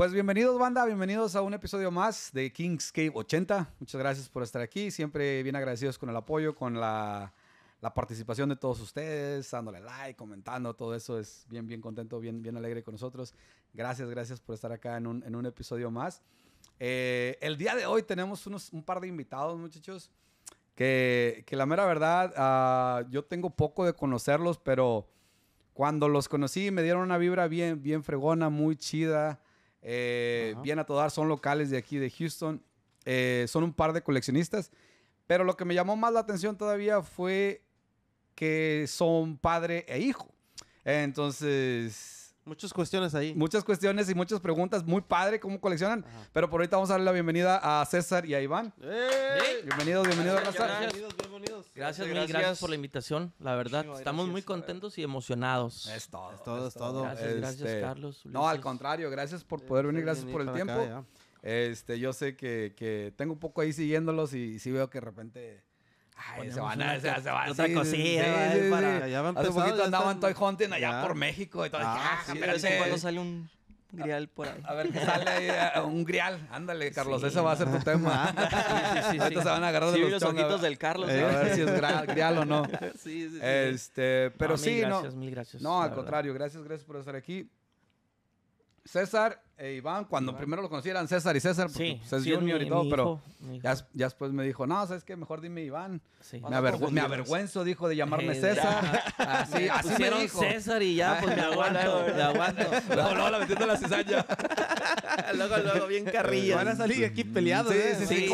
Pues bienvenidos, banda, bienvenidos a un episodio más de Kingscape 80. Muchas gracias por estar aquí, siempre bien agradecidos con el apoyo, con la, participación de todos ustedes, dándole like, comentando, todo eso es bien, bien contento, bien, bien alegre con nosotros. Gracias, gracias por estar acá en un, episodio más. Eh, el día de hoy tenemos un par de invitados, muchachos, que, la mera verdad, ah, yo tengo poco de conocerlos, pero cuando los conocí me dieron una vibra bien, bien fregona, muy chida. Eh, bien a todar, son locales de aquí de Houston. Eh, son un par de coleccionistas. Pero lo que me llamó más la atención todavía fue que son padre e hijo. Entonces, Muchas cuestiones ahí. Muchas cuestiones y muchas preguntas. Muy padre cómo coleccionan. Pero por ahorita vamos a darle la bienvenida a César y a Iván. ¡Eh! Bienvenidos, bienvenidos, gracias, Bienvenidos, Gracias, gracias. por la invitación. La verdad, estamos muy contentos y emocionados. Es todo. Es todo, todo. Gracias, este, Carlos. No, al contrario, gracias por poder venir, gracias por el tiempo. este, yo sé que, que, tengo un poco ahí siguiéndolos y sí veo que de repente se van a, se, otra Hace poquito andaban en Toy Hunting allá por México y todo. pero ah, ah, ese... cuando sale un grial por ahí. A ver sale ahí. Eh, un grial. Ándale, Carlos, eso va a ser tu tema. sí, sí, Ahorita se van a agarrar de los, los ojitos del Carlos. Eh, a ver si es grial, o no. Sí, sí, Este, pero no, sí, gracias, no. Mil gracias, no, al contrario, gracias, gracias por estar aquí. César e Iván, cuando primero lo conocí César y César, César pues, Junior y todo, pero ya, ya, después me dijo, no, ¿sabes qué? Mejor dime Iván. Me, avergüenzo, dijo, de llamarme César. así, así me dijo. César y ya, pues me aguanto, me aguanto. luego, luego la metiendo la cizaña. luego, luego, bien carrilla. Van a salir aquí peleados, ¿eh? Sí,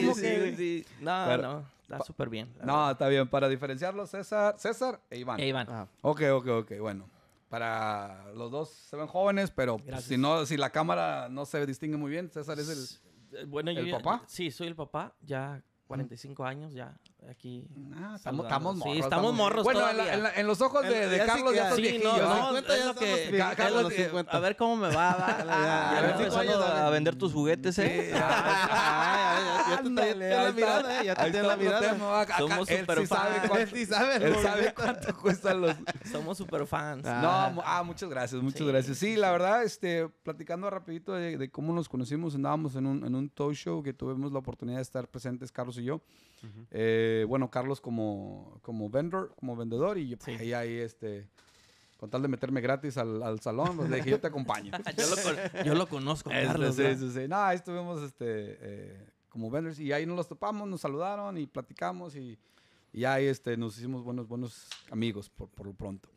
sí, No, no. Está súper bien. No, está bien. Para diferenciarlo, César, César e Iván. E Iván. okay, ah, Ok, ok, ok. Bueno para los dos se ven jóvenes, pero pues, si no, si la cámara no se distingue muy bien, César es el, bueno, el papá. Sí, soy el papá, ya 45 años, ya aquí. Ah, estamos, estamos morros. Sí, estamos morros. Bueno, todavía. En, la, en, los ojos de, de Carlos ya estás sí, viejillo. No, no, ya que, que, Carlos, eh, a ver cómo me va. va ah, ya, a, a, a vender tus juguetes, ¿eh? ah, ya, te tiene la mirada, ¿eh? Ya te tengo la mirada. Somos super fans. Él sí sabe. Él sabe cuánto cuestan los... Somos super fans. No, ah. Ah, ah, muchas gracias, muchas gracias. Sí, la verdad, este, platicando rapidito de cómo nos conocimos, andábamos en un toy show que tuvimos la oportunidad de estar presentes Carlos y yo. Eh, bueno, Carlos como, como vendor, como vendedor, y yo pues, ahí, este con tal de meterme gratis al, al salón, pues, le dije, yo te acompaño. yo, lo, conozco, este, Carlos. ahí estuvimos este, eh, como vendors y ahí nos los topamos, nos saludaron y platicamos y, y ahí este, nos hicimos buenos, buenos amigos por, por lo pronto.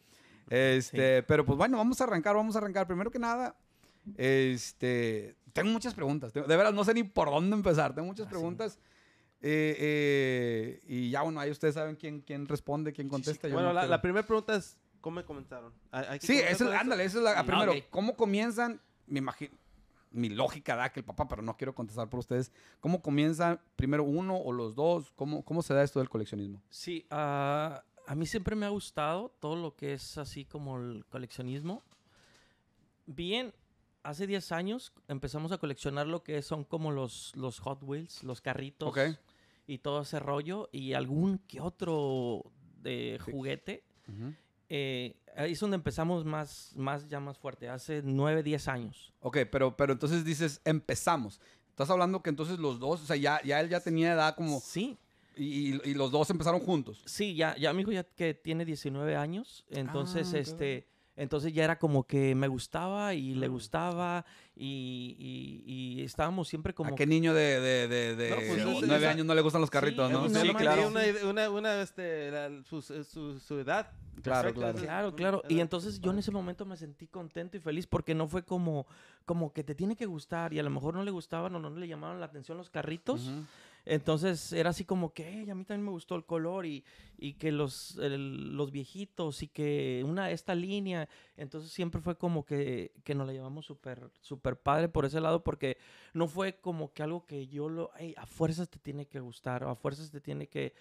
Este, Pero pues bueno, vamos a arrancar, vamos a arrancar. Primero que nada, este, tengo muchas preguntas. De veras, no sé ni por dónde empezar. Tengo muchas ah, preguntas. Eh, eh, y ya, bueno, ahí ustedes saben quién, quién responde, quién contesta. Bueno, la, primera pregunta es, ¿cómo comenzaron? ¿Hay sí, es el, ándale, esa es la... Ah, primero, ¿cómo comienzan? Me imagino... Mi lógica da que el papá, pero no quiero contestar por ustedes. ¿Cómo comienzan primero uno o los dos? ¿Cómo, cómo se da esto del coleccionismo? Sí, ah, a mí siempre me ha gustado todo lo que es así como el coleccionismo. Bien, hace 10 años empezamos a coleccionar lo que son como los, los Hot Wheels, los carritos. Okay y todo ese rollo y algún que otro de juguete. Eh, ahí es donde empezamos más, más ya más fuerte, hace 9, 10 años. Ok, pero, pero entonces dices, empezamos. Estás hablando que entonces los dos, o sea, ya, ya él ya tenía edad como... Sí. Y, los dos empezaron juntos. Sí, ya, ya mi hijo ya que tiene 19 años, entonces ah, este... Entonces ya era como que me gustaba y le mm. gustaba y, estábamos siempre como... ¿A qué niño de, de, pues, nueve años no le gustan los carritos, no? Pues, sí, claro. Una, una, este, su, edad. Claro, claro. Claro, claro. Y entonces yo en ese momento me sentí contento y feliz porque no fue como, como que te tiene que gustar y a lo mejor no le gustaban o no le llamaban la atención los carritos. Entonces era así como que a mí también me gustó el color y, que los, los viejitos y que una esta línea. Entonces siempre fue como que, nos la llevamos súper super padre por ese lado porque no fue como que algo que yo lo, a fuerzas te tiene que gustar o a fuerzas te tiene que...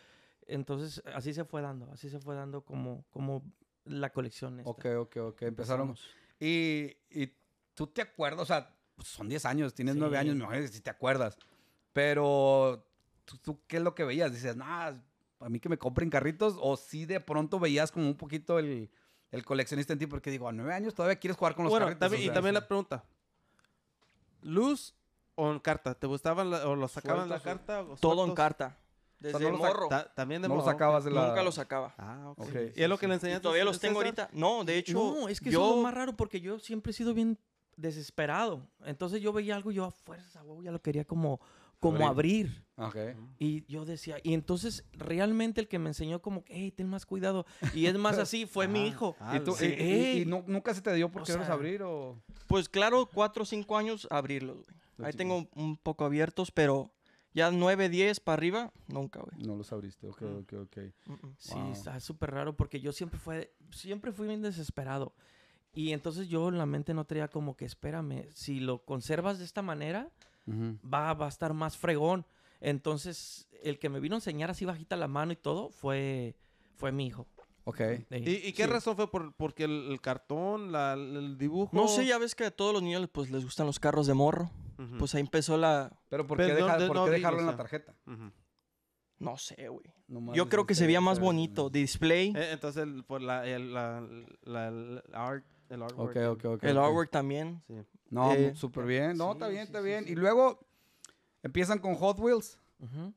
Entonces así se fue dando, así se fue dando como, como la colección. Esta. Ok, ok, ok. Empezaron. Y, tú te acuerdas, o sea, pues, son 10 años, tienes 9 años, me imagino si te acuerdas. Pero, ¿tú, qué es lo que veías? Dices, nada, a mí que me compren carritos. O si de pronto veías como un poquito el, coleccionista en ti, porque digo, a nueve años todavía quieres jugar con los carritos. y también la pregunta: ¿luz o en carta? ¿Te gustaban o lo sacaban de la carta? todo en carta. Desde el morro. también de no de Nunca lo sacaba. Ah, ok. ¿Y es lo que le enseñaste? Todavía los tengo ahorita. No, de hecho. No, es que es lo más raro porque yo siempre he sido bien desesperado. Entonces yo veía algo y yo a fuerza, huevo, ya lo quería como como abrir. Y yo decía, y entonces realmente el que me enseñó como, hey, ten más cuidado. Y es más así, fue mi hijo. Ah, ¿Y, y, nunca se te dio por quererlos abrir o...? Pues claro, cuatro o cinco años abrirlos, güey. Pues Ahí tengo un poco abiertos, pero ya nueve, diez... para arriba, nunca, güey. No los abriste, ok, ok, ok. Sí, está súper raro porque yo siempre, fue, siempre fui bien desesperado. Y entonces yo en la mente no traía como que, espérame, si lo conservas de esta manera va, a estar más fregón. Entonces, el que me vino a enseñar así bajita la mano y todo fue, fue mi hijo. Ok. ¿Y, qué razón fue? ¿Por, ¿Porque el, cartón, el dibujo? No sé, ya ves que a todos los niños pues, les gustan los carros de morro. Pues ahí empezó la... Pero ¿por qué, dejarlo en la tarjeta? No sé, güey. Yo creo que se veía más bonito. Display. entonces, el, art... El artwork. el artwork también. Sí. No, eh, súper eh, bien. No, está bien, está bien. y luego empiezan con Hot Wheels.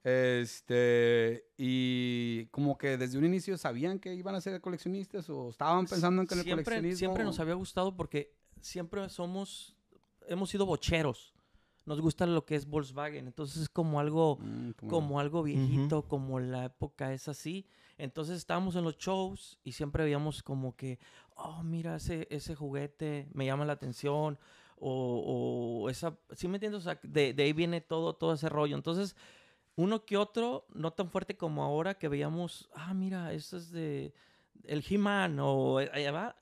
Este, y como que desde un inicio sabían que iban a ser coleccionistas o estaban pensando en que siempre, el coleccionismo. Siempre nos había gustado porque siempre somos, hemos sido bocheros. Nos gusta lo que es Volkswagen, entonces es como algo, mm, como, algo viejito, como la época es así. Entonces estábamos en los shows y siempre veíamos como que, oh, mira, ese, ese juguete me llama la atención, o, esa, ¿sí me entiendo O sea, de, ahí viene todo, todo ese rollo. Entonces, uno que otro, no tan fuerte como ahora que veíamos, ah, mira, esto es de el He-Man o eh,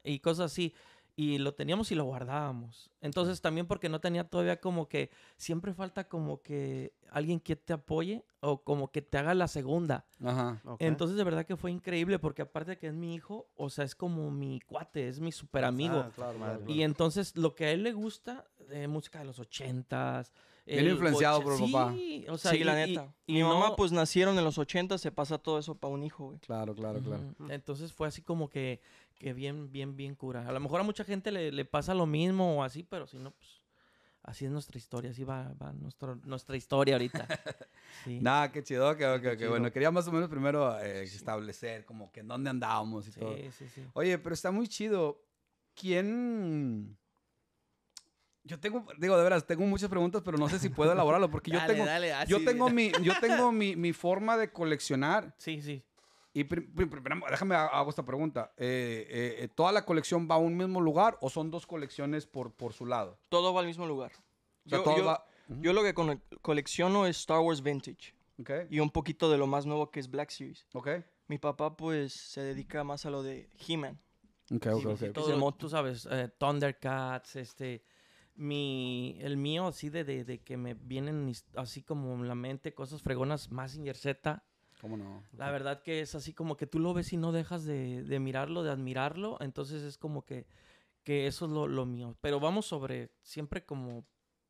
y cosas así y lo teníamos y lo guardábamos. Entonces también porque no tenía todavía como que siempre falta como que alguien que te apoye o como que te haga la segunda. Ajá. Entonces de verdad que fue increíble porque aparte de que es mi hijo, o sea, es como mi cuate, es mi super amigo. Ah, claro, madre, y entonces lo que a él le gusta de música de los ochentas, Bien influenciado por sí, papá. O sea, sí, la neta. Y, mi mamá, pues nacieron en los 80, se pasa todo eso para un hijo, güey. Claro, claro, claro. Entonces fue así como que que bien, bien, bien cura. A lo mejor a mucha gente le, pasa lo mismo o así, pero si no, pues así es nuestra historia, así va, nuestra historia ahorita. Nada, qué chido, que, qué bueno, quería más o menos primero eh, establecer como que en dónde andábamos y todo. Sí, sí, sí. Oye, pero está muy chido. ¿Quién...? Yo tengo, digo, de veras, tengo muchas preguntas, pero no sé si puedo elaborarlo porque yo tengo, yo tengo, mi, yo tengo mi, mi forma de coleccionar. Sí, sí. Y déjame hago esta pregunta. Eh, eh, eh, ¿Toda la colección va a un mismo lugar o son dos colecciones por, por su lado? Todo va al mismo lugar. yo, lo que colecciono es Star Wars Vintage. Y un poquito de lo más nuevo que es Black Series. Mi papá pues se dedica más a lo de He-Man. tú sabes, Thundercats, este mi, el mío así de, de, que me vienen así como en la mente cosas fregonas, Massinger Z, la verdad que es así como que tú lo ves y no dejas de, mirarlo, de admirarlo. Entonces es como que, que eso es lo, mío. Pero vamos sobre, siempre como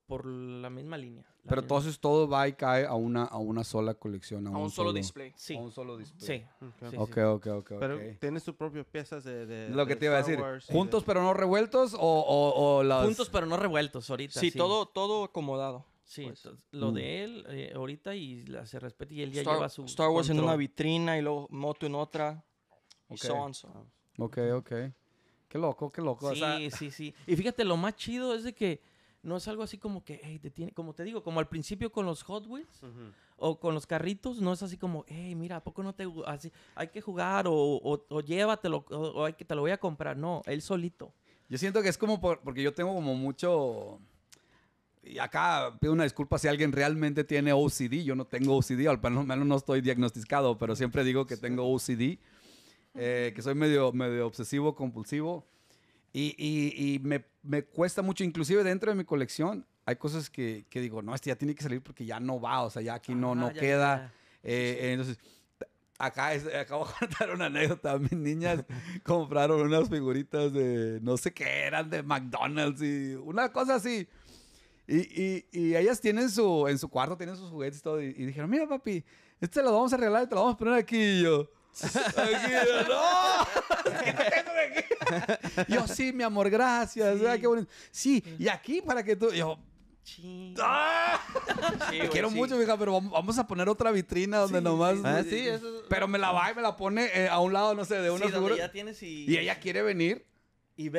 por la misma línea. Pero entonces todo va y cae a una, a una sola colección. A, un, solo display. Sí. A un solo display. Sí. Okay. okay, ok, ok, Pero tienes tus propias piezas de, Lo que te iba a decir. ¿Juntos pero no revueltos o, o, o las... Juntos pero no revueltos ahorita. Sí, Todo, todo acomodado. Sí, pues. lo mm. de él eh, ahorita y la, se respeta y él ya lleva su. Star Wars en una vitrina y luego moto en otra. Y Ok, ok. Qué loco, qué loco. Sí, sí, sí. Y fíjate, lo más chido es de que no es algo así como que, hey, te tiene, como te digo, como al principio con los Hot Wheels o con los carritos, no es así como, hey, mira, ¿a poco no te así, hay que jugar o, o, llévatelo o, hay que, te lo voy a comprar? No, él solito. Yo siento que es como porque yo tengo como mucho y acá pido una disculpa si alguien realmente tiene OCD. Yo no tengo OCD, al menos no estoy diagnosticado, pero siempre digo que tengo OCD, eh, que soy medio, medio obsesivo, compulsivo. Y, y, me, me, cuesta mucho, inclusive dentro de mi colección, hay cosas que, que, digo, no, este ya tiene que salir porque ya no va, o sea, ya aquí no, no queda. Eh, entonces, acá acabo de contar una anécdota. Mis niñas compraron unas figuritas de no sé qué eran, de McDonald's y una cosa así. Y, y, ellas tienen su, en su cuarto tienen sus juguetes y todo. Y, dijeron, mira papi, este lo vamos a regalar y te lo vamos a poner aquí. Y yo, aquí, yo, no. aquí? yo, sí, mi amor, gracias. Sí. Ah, qué bonito. Sí, y aquí para que tú... Yo, ¡Ah! Sí, quiero mucho, hija pero vamos a poner otra vitrina donde nomás. Ah, eso, pero me la va y me la pone eh, a un lado, no sé, de una figura. Ya tienes y... y... ella quiere venir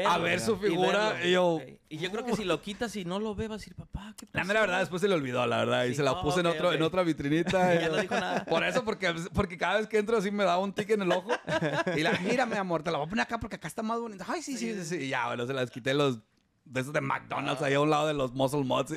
a ver su figura. Y, yo... y, yo... creo que si lo quitas y no lo ve, va a decir, papá, ¿qué pasa? La verdad, después se le olvidó, la verdad. Y se la puse en, otro, en otra vitrinita. y ya eh. no dijo nada. Por eso, porque, porque cada vez que entro así me da un tique en el ojo. y la, mira, mi amor, te la voy a poner acá porque acá está más bonita. Ay, sí, sí, sí. ya, bueno, se las quité los de esos de McDonald's, ah. ahí a un lado de los Muscle Mods.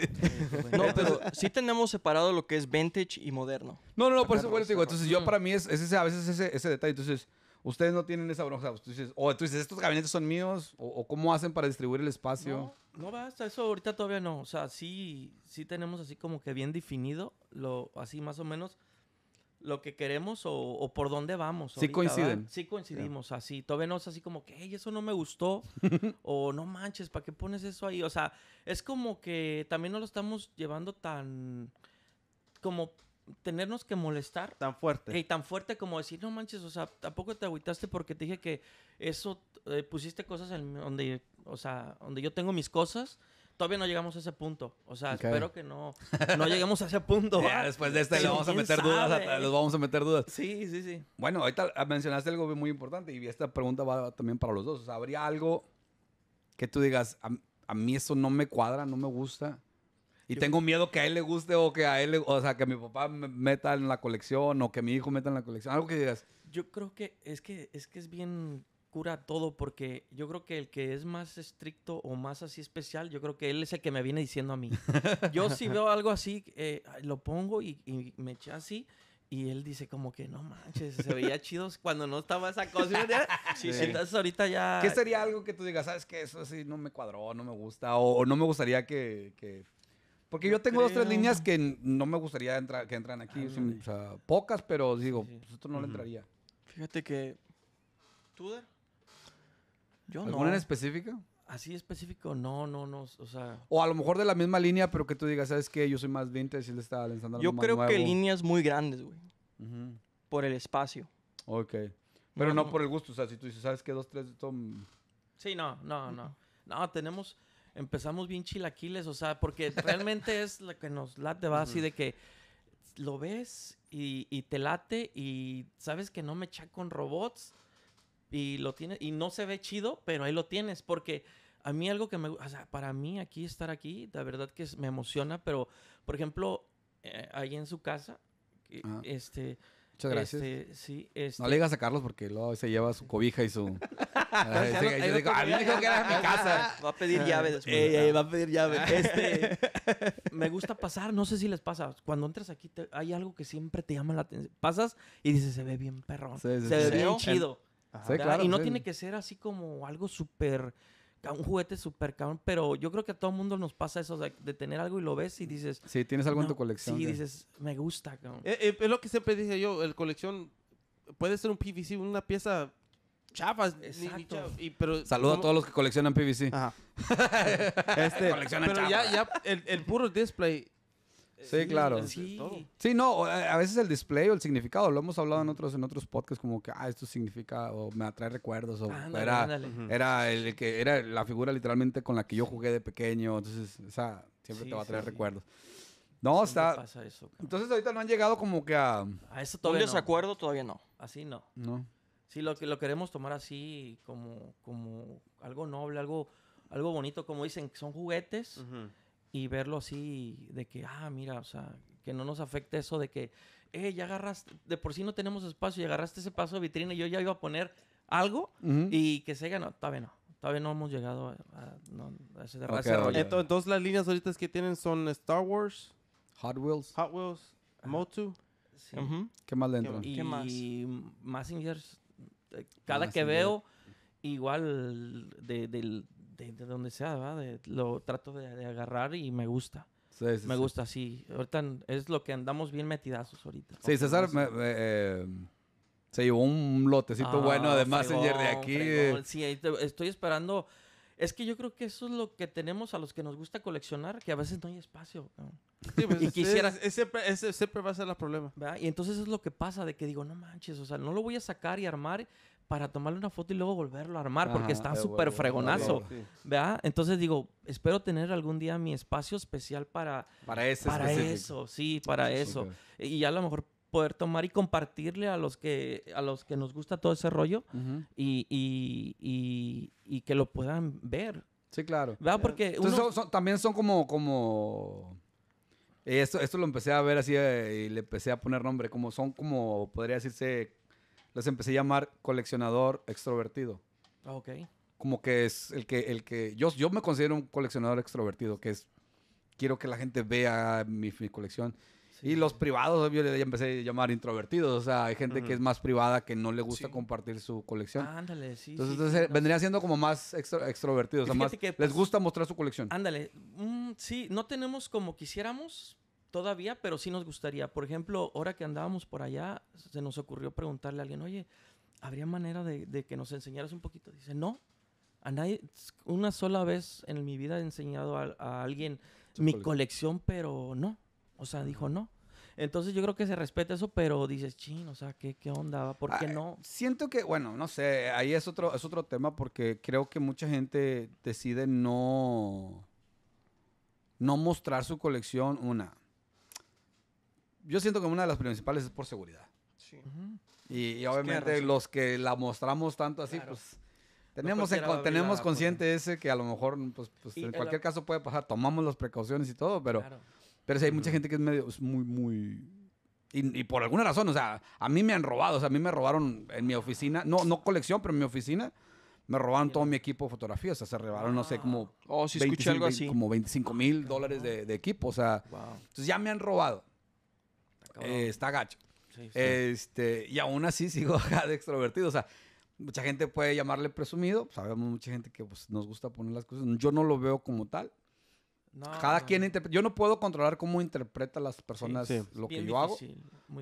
¿sí? tenemos separado lo que es vintage y moderno. No, no, no, por eso, bueno, digo, entonces yo mm. para mí es, es ese, a veces ese, ese detalle. Entonces, Ustedes no tienen esa bronca. o tú dices, estos gabinetes son míos, o, cómo hacen para distribuir el espacio. No, no, eso ahorita todavía no. O sea, sí, sí tenemos así como que bien definido, lo, así más o menos, lo que queremos o, por dónde vamos. sí coinciden. Sí coincidimos, así. Todavía no es así como que, hey, eso no me gustó, o no manches, ¿para qué pones eso ahí? O sea, es como que también no lo estamos llevando tan como tenernos que molestar. Tan fuerte. Y tan fuerte como decir, no manches, o sea, tampoco te agüitaste porque te dije que eso, eh, pusiste cosas en donde, o sea, donde yo tengo mis cosas. Todavía no llegamos a ese punto. O sea, espero que no, no lleguemos a ese punto. después de este le vamos a meter dudas. los vamos a meter dudas. Sí, sí, sí. Bueno, ahorita ah, mencionaste algo muy importante y esta pregunta va también para los dos. O sea, ¿habría algo que tú digas, a, a mí eso no me cuadra, no me gusta? Y tengo miedo que a él le guste o que a él, o sea, que mi papá meta en la colección o que mi hijo meta en la colección. Algo que digas. Yo creo que es que es, que es bien cura todo porque yo creo que el que es más estricto o más así especial, yo creo que él es el que me viene diciendo a mí. yo si veo algo así, eh, lo pongo y, me echa así. Y él dice como que no manches, se veía chido cuando no estaba esa cosa. sí, Entonces ahorita ya... ¿Qué sería algo que tú digas, sabes que eso así no me cuadró, no me gusta o, no me gustaría que, que porque yo tengo dos, tres líneas que no me gustaría entrar, que entran aquí. Ah, o sea, pocas, pero digo, pues esto no le entraría. Fíjate que. ¿Tú, Yo ¿Alguna no. ¿Alguna en específica? Así específico, no, no, no. O sea. O a lo mejor de la misma línea, pero que tú digas, ¿sabes qué? Yo soy más vintage y le está lanzando Yo creo que líneas muy grandes, güey. Por el espacio. Ok. Pero no, por el gusto. O sea, si tú dices, ¿sabes qué? Dos, tres, esto mm. Sí, no, no, no. No, tenemos empezamos bien chilaquiles, o sea, porque realmente es lo que nos late, va así de que lo ves y, y, te late y sabes que no me echa con robots y lo tiene y no se ve chido, pero ahí lo tienes, porque a mí algo que me o sea, para mí aquí estar aquí, la verdad que me emociona, pero por ejemplo, eh, ahí en su casa, este, Muchas gracias. Este, este no le digas a Carlos porque luego se lleva su cobija y su. a mí ah, me dijo que era mi casa. Va a pedir llave eh, después. Eh, va a pedir llave. Este, me gusta pasar, no sé si les pasa. Cuando entras aquí hay algo que siempre te llama la atención. Pasas y dices, se ve bien perrón. se ve bien chido. y no tiene que ser así como algo súper un juguete súper cabrón, pero yo creo que a todo el mundo nos pasa eso, de tener algo y lo ves y dices... Sí, tienes algo en tu colección. Sí, dices, me gusta, cabrón. Eh, eh, es lo que siempre dije yo, el colección puede ser un PVC, una pieza chafa pero, Saludo a todos los que coleccionan PVC. Ajá. este, pero ya, ya el, puro display eh, sí, claro. Sí. no, eh, a veces el display o el significado, lo hemos hablado en otros, en otros podcasts, como que, ah, esto significa, o me atrae recuerdos, o era, era el que, era la figura literalmente con la que yo jugué de pequeño, entonces, o sea, siempre te va a traer recuerdos. No, está. entonces ahorita no han llegado como que a. A eso todavía. Un desacuerdo todavía no. Así no. No. Sí, lo lo queremos tomar así como, como algo noble, algo, algo bonito, como dicen, son juguetes y verlo así de que, ah, mira, o sea, que no nos afecte eso de que, eh, ya agarraste, de por sí no tenemos espacio y agarraste ese paso de vitrina y yo ya iba a poner algo y que se ganó. Todavía no, todavía no hemos llegado a, ese, okay, Entonces, las líneas ahorita que tienen son Star Wars, Hot Wheels, Hot Wheels, Motu. ¿Qué más le Y, ¿Qué más? Eh, cada que veo, igual de, de, donde sea, lo trato de, agarrar y me gusta. Sí, sí, me gusta, sí. Ahorita es lo que andamos bien metidazos ahorita. Sí, César eh, se llevó un lotecito ah, bueno de Messenger de aquí. Sí, estoy esperando. Es que yo creo que eso es lo que tenemos a los que nos gusta coleccionar, que a veces no hay espacio. Sí, pues, y quisiera... ese siempre, va a ser el problema. Y entonces es lo que pasa, de que digo, no manches, o sea, no lo voy a sacar y armar para tomarle una foto y luego volverlo a armar, porque está eh, súper fregonazo. ¿Verdad? Entonces digo, espero tener algún día mi espacio especial para, para, para eso, sí, para eso. Y ya a lo mejor poder tomar y compartirle a los que, a los que nos gusta todo ese rollo y, y, y, que lo puedan ver. Sí, claro. ¿Verdad? Porque también son como... como... Esto, esto lo empecé a ver así eh, y le empecé a poner nombre, como son como, podría decirse, les empecé a llamar coleccionador extrovertido. Ah, ok. Como que es el que, el que, yo, yo me considero un coleccionador extrovertido, que es, quiero que la gente vea mi, colección. y los privados, yo ya empecé a llamar introvertidos. O sea, hay gente que es más privada, que no le gusta compartir su colección. ándale, sí. Entonces, eh, vendría siendo como más extro, extrovertidos. O sea, más, les pues, gusta mostrar su colección. Ándale. Mm, sí, no tenemos como quisiéramos, todavía, pero sí nos gustaría. Por ejemplo, ahora que andábamos por allá, se nos ocurrió preguntarle a alguien, oye, ¿habría manera de, que nos enseñaras un poquito? Dice, no, a nadie, una sola vez en mi vida he enseñado a, alguien mi colección. pero no. O sea, dijo no. Entonces yo creo que se respeta eso, pero dices, chin, o sea, ¿qué, qué onda? ¿Por qué ah, no? siento que, bueno, no sé, ahí es otro, es otro tema porque creo que mucha gente decide no, no mostrar su colección, una yo siento que una de las principales es por seguridad. Sí. Y, pues obviamente los que la mostramos tanto así, pues tenemos, consciente ese que a lo mejor, pues, pues en cualquier caso puede pasar, tomamos las precauciones y todo, pero, pero si hay mucha gente que es medio, es muy, muy... Y, por alguna razón, o sea, a mí me han robado, o sea, a mí me robaron en mi oficina, no, no colección, pero en mi oficina, me robaron todo mi equipo de fotografía, o sea, se robaron, no sé, como... Ah. Oh, si 25, algo así. Como 25 mil ah, dólares de, equipo, o sea, entonces ya me han robado. Eh, está gacho. Este, y aún así sigo acá de extrovertido. O sea, mucha gente puede llamarle presumido. Sabemos mucha gente que pues, nos gusta poner las cosas. Yo no lo veo como tal. Cada quien interpreta. Yo no puedo controlar cómo interpreta las personas lo que yo hago.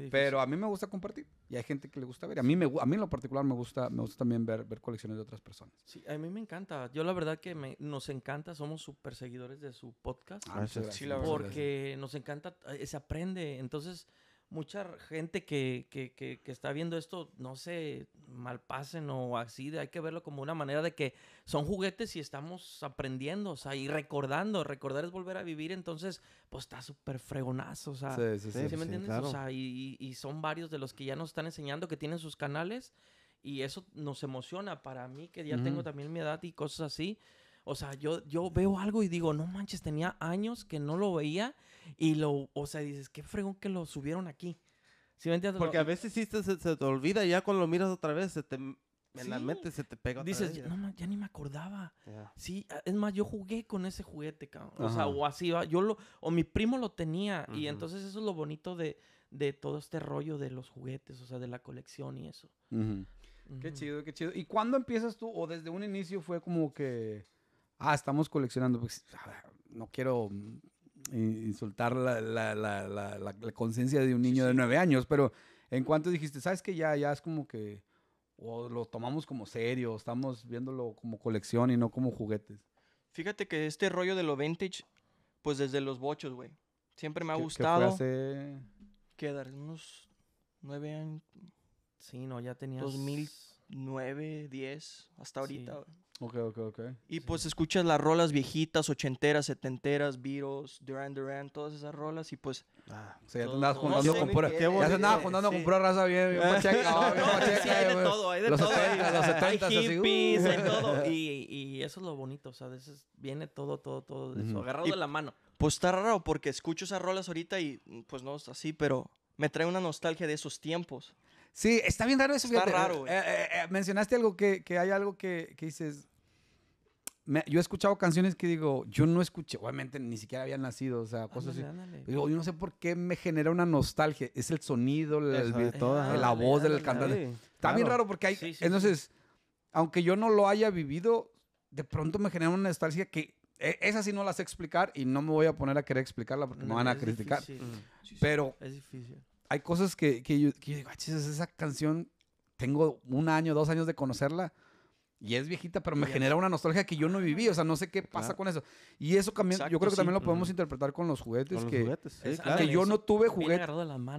pero a mí me gusta compartir. Y hay gente que le gusta ver. A mí, a mí en lo particular me gusta, me gusta también ver, ver colecciones de otras personas. Sí, a mí me encanta. Yo la verdad que nos encanta. Somos súper seguidores de su podcast. Ah, porque nos encanta. Eh, se aprende. Entonces mucha gente que, que, que, está viendo esto no se malpasen o así, hay que verlo como una manera de que son juguetes y estamos aprendiendo, o sea, y recordando, recordar es volver a vivir, entonces, pues está súper fregonazo, o sea, sí, me entiendes? O sea, y, son varios de los que ya nos están enseñando que tienen sus canales y eso nos emociona para mí, que ya tengo también mi edad y cosas así, o sea, yo, yo veo algo y digo, no manches, tenía años que no lo veía y lo, o sea, dices, qué fregón que lo subieron aquí. ¿Sí Porque a veces sí se, se, te olvida ya cuando lo miras otra vez, se te, en la mente se te pega. Dices, no, ya ni me acordaba. Sí, es más, yo jugué con ese juguete, cabrón. O sea, o así, yo lo, o mi primo lo tenía y entonces eso es lo bonito de, de todo este rollo de los juguetes, o sea, de la colección y eso. Qué chido, qué chido. ¿Y cuándo empiezas tú? ¿O desde un inicio fue como que ah, estamos coleccionando, pues, ah, no quiero mm, insultar la, conciencia de un niño de nueve años, pero en cuanto dijiste, sabes que ya, ya es como que, o lo tomamos como serio, estamos viéndolo como colección y no como juguetes. Fíjate que este rollo de lo vintage, pues desde los bochos, güey. Siempre me ha gustado. fue hace... dar unos nueve años. Sí, no, ya tenías. 2009, 10, hasta ahorita, Ok, ok, ok. Y pues escuchas las rolas viejitas, ochenteras, setenteras, Beatles, Duran Duran, todas esas rolas y pues... Ah, o sea, ya te andabas juntando con pura... Ya te andabas juntando con pura raza bien, bien pacheca. no, sí, hay de todo, hay de los todo. 70, los 70, hay hippies, uh. hay todo. Y, y eso es lo bonito, o sea, a veces viene todo, todo, todo de eso, agarrado de la mano. Pues está raro porque escucho esas rolas ahorita y mm, pues no, así, pero me trae una nostalgia de esos tiempos. Sí, está bien raro eso. Está fíjate. raro. Eh, eh, eh, mencionaste algo que, que hay algo que, que dices, yo he escuchado canciones que digo, yo no escuché, obviamente ni siquiera habían nacido, o sea, cosas así. yo no sé por qué me genera una nostalgia. Es el sonido, la voz del cantante. Está bien raro porque hay. entonces, aunque yo no lo haya vivido, de pronto me genera una nostalgia que e, esa sí no la sé explicar y no me voy a poner a querer explicarla porque me van a criticar. Mm. Pero es difícil. hay cosas que, yo, que yo digo, ah, esa canción, tengo un año, dos años de conocerla y es viejita, pero me genera una nostalgia que yo no viví. O sea, no sé qué pasa con eso. Y eso también, yo creo que también lo podemos interpretar con los juguetes. que, yo no tuve juguetes.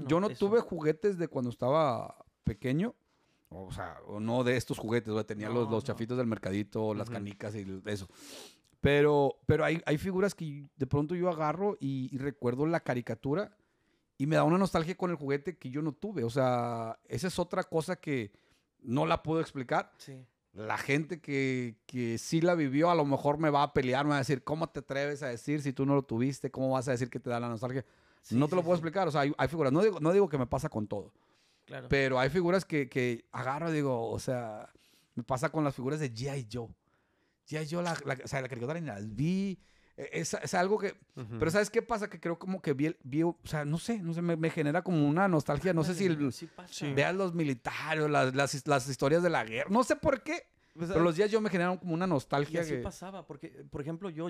Yo no tuve juguetes de cuando estaba pequeño. O sea, no de estos juguetes. Tenía los, los chafitos del mercadito, las canicas y eso. Pero, pero hay, hay figuras que de pronto yo agarro y, recuerdo la caricatura y me da una nostalgia con el juguete que yo no tuve. O sea, esa es otra cosa que no la puedo explicar. Sí la gente que, que, sí la vivió a lo mejor me va a pelear, me va a decir, ¿cómo te atreves a decir si tú no lo tuviste? ¿Cómo vas a decir que te da la nostalgia? no te lo puedo explicar, o sea, hay, figuras, no digo, no digo que me pasa con todo, pero hay figuras que, que agarro, digo, o sea, me pasa con las figuras de G.I. Joe. G.I. Joe, la, la, o sea, la caricatura ni las vi, e, es, algo que... Pero ¿sabes qué pasa? Que creo como que vi, vi o sea, no sé, no sé, me, genera como una nostalgia. No sé si el, veas los militares, las, historias de la guerra, no sé por qué. Pues, pero eh, los días yo me generaron como una nostalgia. Y pasaba, porque, por ejemplo, yo,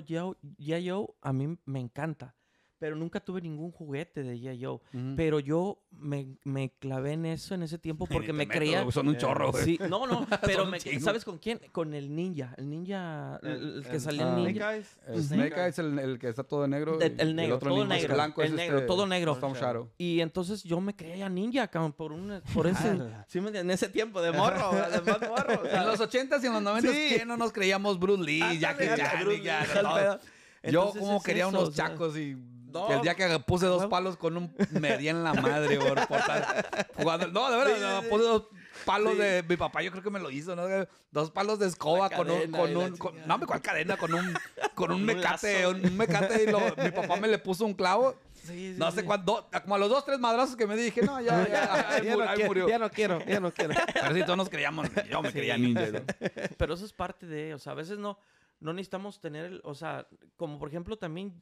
ya yo, a mí me encanta pero nunca tuve ningún juguete de G.I. Pero yo me, me, clavé en eso en ese tiempo porque me creía. Son un chorro, güey. Sí, no, no, pero ¿sabes con quién? Con el ninja. El ninja, el, que salió en ah, ninja. Snake Eyes. el, el que está todo negro. El, el negro, otro todo negro. Blanco el es negro, este todo negro. Tom Shadow. Y entonces yo me creía ninja, cabrón, por, un, por ese. sí, en ese tiempo, de morro, de más morro. en los 80s y en los 90s, sí. ¿quién no nos creíamos Bruce Lee, ya, Jack, Yo como quería unos chacos y el día que puse dos palos con un. Me di en la madre, güey. No, de verdad, puse dos palos de. Mi papá, yo creo que me lo hizo, ¿no? Dos palos de escoba con un. Con un no, me cual cadena, con un. Con un, mecate. Un mecate. Y lo, mi papá me le puso un clavo. Sí, sí, no sé cuánto... como a los dos, tres madrazos que me dije, no, ya, ya, ya, no, quiero, murió. ya no quiero, ya no quiero. Pero si todos nos creíamos, yo me creía ninja. ¿no? Pero eso es parte de, o sea, a veces no, no necesitamos tener, o sea, como por ejemplo también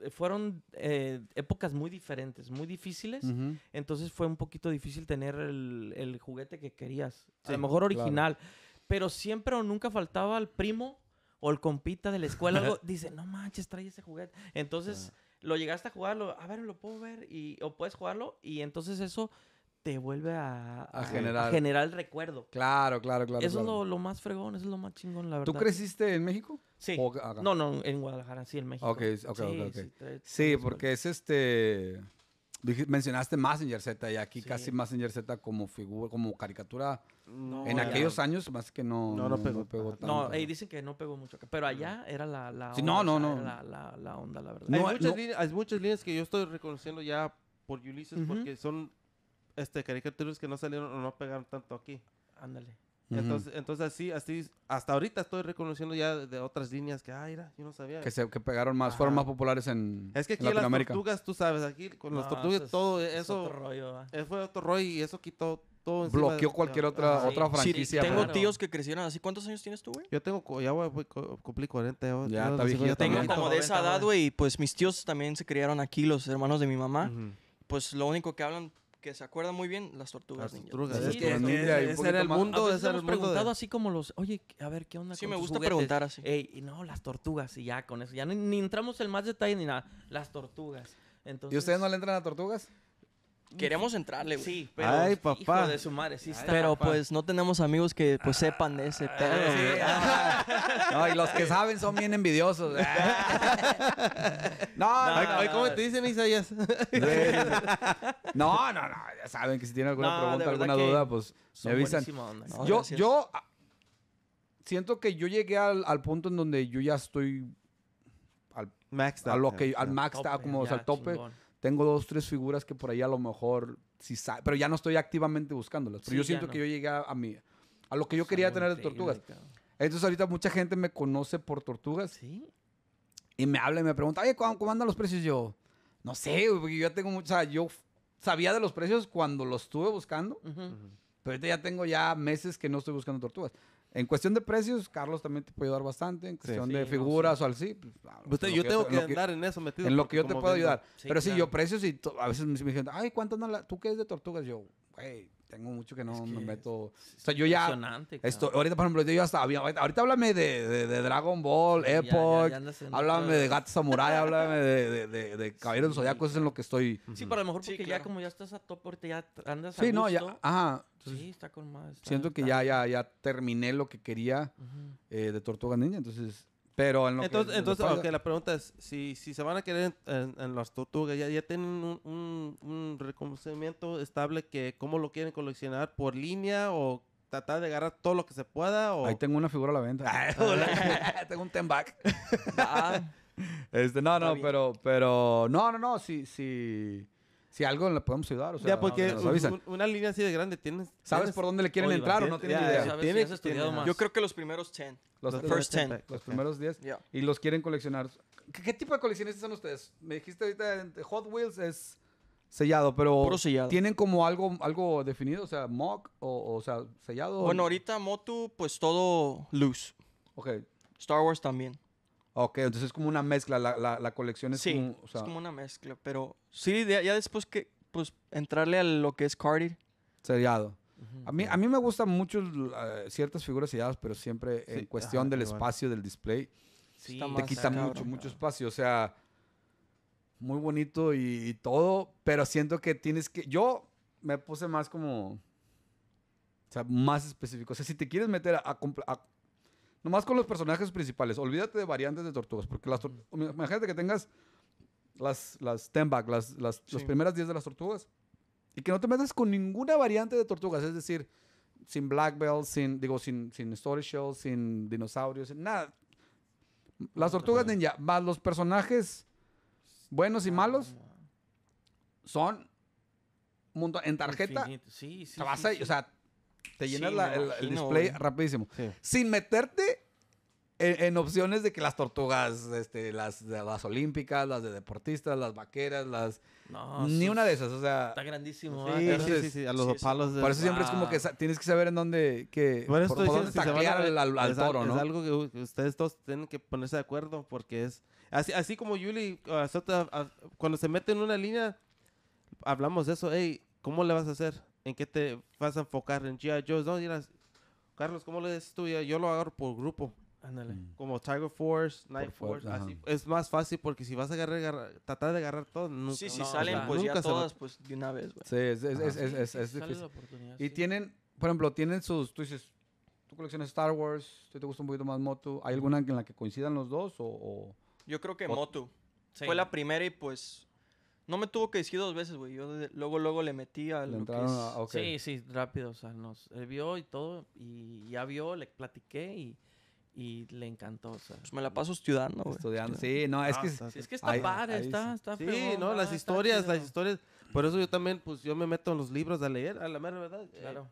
eh, fueron eh, épocas muy diferentes, muy difíciles. Entonces fue un poquito difícil tener el, juguete que querías. a lo mejor original. Pero siempre o nunca faltaba al primo o el compita de la escuela. dice, no manches, trae ese juguete. Entonces lo llegaste a jugarlo. A ver, lo puedo ver. Y, o puedes jugarlo. Y entonces eso te vuelve a, generar. el recuerdo. Claro, claro, claro. Eso es lo, más fregón, eso es lo más chingón, la verdad. ¿Tú creciste en México? Sí. No, no, en Guadalajara, sí, en México. Ok, ok, sí, ok. Sí, porque es este... Mencionaste Messenger Z y aquí casi Messenger Z como figura, como caricatura. en aquellos años más que no, no, no pegó, no tanto. No, dicen que no pegó mucho, pero allá era la, la onda. La, onda, la verdad. hay, muchas líneas, hay muchas líneas que yo estoy reconociendo ya por Ulises porque son este, caricaturas que no salieron o no pegaron tanto aquí. Ándale. Entonces, entonces así, así, hasta ahorita estoy reconociendo ya de, otras líneas que, ay, era yo no sabía. Que, se, que pegaron más, fueron más populares en Latinoamérica Es que aquí en las tortugas, tú sabes, aquí con no, las tortugas todo es, eso... Es otro rollo, eh, Fue otro rollo y eso quitó todo Bloqueó cualquier otra, ah, otra franquicia. Sí, tengo pues. tíos que crecieron así. ¿Cuántos años tienes tú, güey? Yo tengo, ya voy a 40. Ya, ya está viejito. Tengo como de esa edad, güey, pues mis tíos también se criaron aquí, los hermanos de mi mamá. Pues lo único que hablan que se acuerdan muy bien, las tortugas las tortugas, Sí, es que ah, pues ese, era el mundo, ese era el mundo. preguntado así como los, oye, a ver, ¿qué onda Sí, me gusta preguntar así. y no, las tortugas, y ya con eso, ya ni, entramos en más detalle ni nada, las tortugas. Entonces... ¿Y ustedes no le entran a tortugas? queremos entrarle, güey. Sí, pero Ay, papá. hijo de su madre, sí está. Pero pues no tenemos amigos que pues sepan de ese ah, pedo, ah. y los que saben son bien envidiosos. no, no, no, ¿cómo te dicen Isaías? no, no, no, ya saben que si tienen alguna pregunta, alguna duda, pues me avisan. yo yo ah, siento que yo llegué al, punto en donde yo ya estoy al max a al max está como al tope tengo dos, tres figuras que por ahí a lo mejor, si sabe, pero ya no estoy activamente buscándolas. Pero yo siento que yo llegué a, a lo que yo quería tener de tortugas. Entonces ahorita mucha gente me conoce por tortugas. Sí. Y me habla y me pregunta, oye, ¿cómo, andan los precios? Yo, no sé, porque yo ya tengo mucha, yo sabía de los precios cuando los estuve buscando. Pero ahorita ya tengo ya meses que no estoy buscando tortugas. En cuestión de precios, Carlos también te puede ayudar bastante. En cuestión de figuras o así. Pues, ah, pues, yo tengo que, andar en eso metido. En lo que yo te puedo ayudar. Pero sí, yo precios y a veces me, dicen, ay, ¿cuánto no la ¿Tú qué es de tortugas? Yo, güey, tengo mucho que no es me meto. O sea, yo ya. Esto, ahorita, por ejemplo, yo ya hasta. Ahorita, háblame de, Dragon Ball, Epoch. háblame de Gatos Samurai, háblame de, de, de Caballero del Zodiaco, eso es en lo que estoy. Sí, pero a lo mejor porque ya como ya estás a tope, ahorita ya andas. A sí, no, ya. Ajá sí, está con más. siento que ya, ya, ya terminé lo que quería eh, de Tortuga niña entonces... Pero lo entonces, que, la pregunta es, si, se van a querer en, las tortugas, ya, ya tienen un, reconocimiento estable que cómo lo quieren coleccionar, por línea o tratar de agarrar todo lo que se pueda. Ahí tengo una figura a la venta. Ah, tengo un temback. este, no, no, pero, pero, no, no, no, sí, sí si algo le podemos ayudar. O sea, ya, porque una línea así de grande tienes. ¿Sabes por dónde le quieren entrar o no tienes idea? Yo creo que los primeros 10. Los, first 10. Los primeros 10. Y los quieren coleccionar. ¿Qué, tipo de colecciones son ustedes? Me dijiste ahorita Hot Wheels es sellado, pero. ¿Tienen como algo, algo definido? O sea, mock o, o sea, sellado. Bueno, ahorita Motu, pues todo loose. Ok. Star Wars también. Ok, entonces es como una mezcla, la, colección es como... es como una mezcla, pero sí, ya después que, pues, entrarle a lo que es Cardi. Seriado. A mí, a mí me gustan mucho eh, ciertas figuras selladas, pero siempre en cuestión del espacio del display, sí, te quita mucho, mucho espacio, o sea, muy bonito y, todo, pero siento que tienes que... Yo me puse más como... O sea, más específico. O sea, si te quieres meter a, Nomás con los personajes principales. Olvídate de variantes de tortugas. Porque las tortugas. Imagínate que tengas las, las tenback, las, las, primeras 10 de las tortugas. Y que no te metas con ninguna variante de tortugas. Es decir, sin Black Belt, sin, digo, sin, sin Story Shell, sin dinosaurios, sin nada. Las tortugas ninja, más los personajes buenos y malos, ah. son mundo En tarjeta, sí, sí, o sea, te llenas el, display rapidísimo. Sin meterte en, opciones de que las tortugas, este, las, las olímpicas, las de deportistas, las vaqueras, las... ni una de esas, o sea... Está grandísimo. Sí, ¿eh? sí, sí, a los palos Por eso siempre es como ah. que tienes que saber en dónde... Que, por, dónde al, al, toro, ¿no? Es algo que ustedes todos tienen que ponerse de acuerdo porque es... Así, así como Yuli, ah, ah, cuando se mete en una línea, hablamos de eso, hey, ¿cómo le vas a hacer? en qué te vas a enfocar, en G.I. Joe's. No, dirás, Carlos, ¿cómo le dices tú? Yo lo hago por grupo. Mm. Como Tiger Force, Night Force, Es más fácil porque si vas a agarrar, tratar de agarrar todo, nunca. Sí, si salen, pues ya todas, pues de una vez, Sí, es, difícil. y tienen, por ejemplo, tienen sus, tú dices, tú coleccionas Star Wars, tú te gusta un poquito más Motu. ¿Hay alguna en la que coincidan los dos o...? Yo creo que Motu. Fue la primera y pues no me tuvo que decir dos veces, güey. Yo luego, luego le metí a lo que es... Sí, sí, rápido. O sea, nos vio y todo. Y ya vio, le platiqué y, y le encantó. O sea, pues me la paso estudiando, güey. Estudiando, sí. No, ah, es que... Está, es que está padre, está, está Sí, no, las historias, las historias... Por eso yo también, pues, yo me meto en los libros a leer, a la mera verdad. Eh, claro.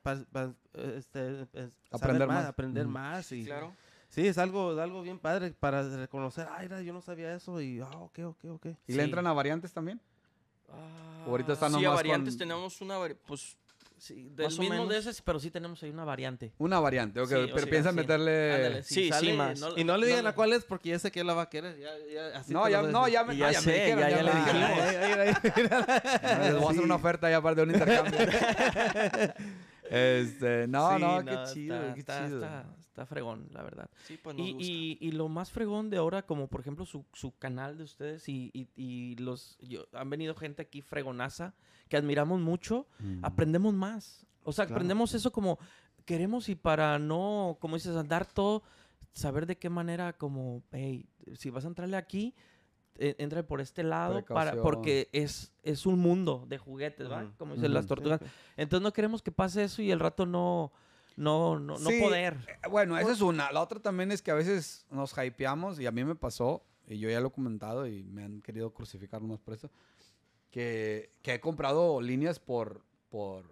este, aprender más, Aprender más Claro. Sí, es algo, algo bien padre para reconocer, ay, yo no sabía eso y, ah, ok, ok, ok. ¿Y le entran a variantes también? Ah, ahorita están sí, a variantes tenemos una pues sí, del menos. de esas, pero sí tenemos ahí una variante. Una variante, ok. pero o piensan meterle. Ándale, sí, sí, más. y no le digan la cuál es porque ya sé que la va a querer. Ya, así no, ya, no, ya me, ya, ya sé, me dijeron, ya, ya, le dijimos. Les voy a hacer una oferta ya aparte de un intercambio. este, no, no, qué chido, qué chido. Está fregón, la verdad. Pues, y, y, lo más fregón de ahora, como por ejemplo su, su canal de ustedes y, y, los... han venido gente aquí fregonaza que admiramos mucho. Mm. Aprendemos más. O sea, aprendemos eso como queremos y para no, como dices, andar todo, saber de qué manera como, hey, si vas a entrarle aquí, e, entra por este lado para, porque es, es un mundo de juguetes, ¿va? Mm. Como dicen las tortugas. Entonces no queremos que pase eso y el rato no, no, no, poder. Eh, bueno, esa es una. La otra también es que a veces nos hypeamos y a mí me pasó, y yo ya lo he comentado y me han querido crucificar más por eso, que, que he comprado líneas por, por,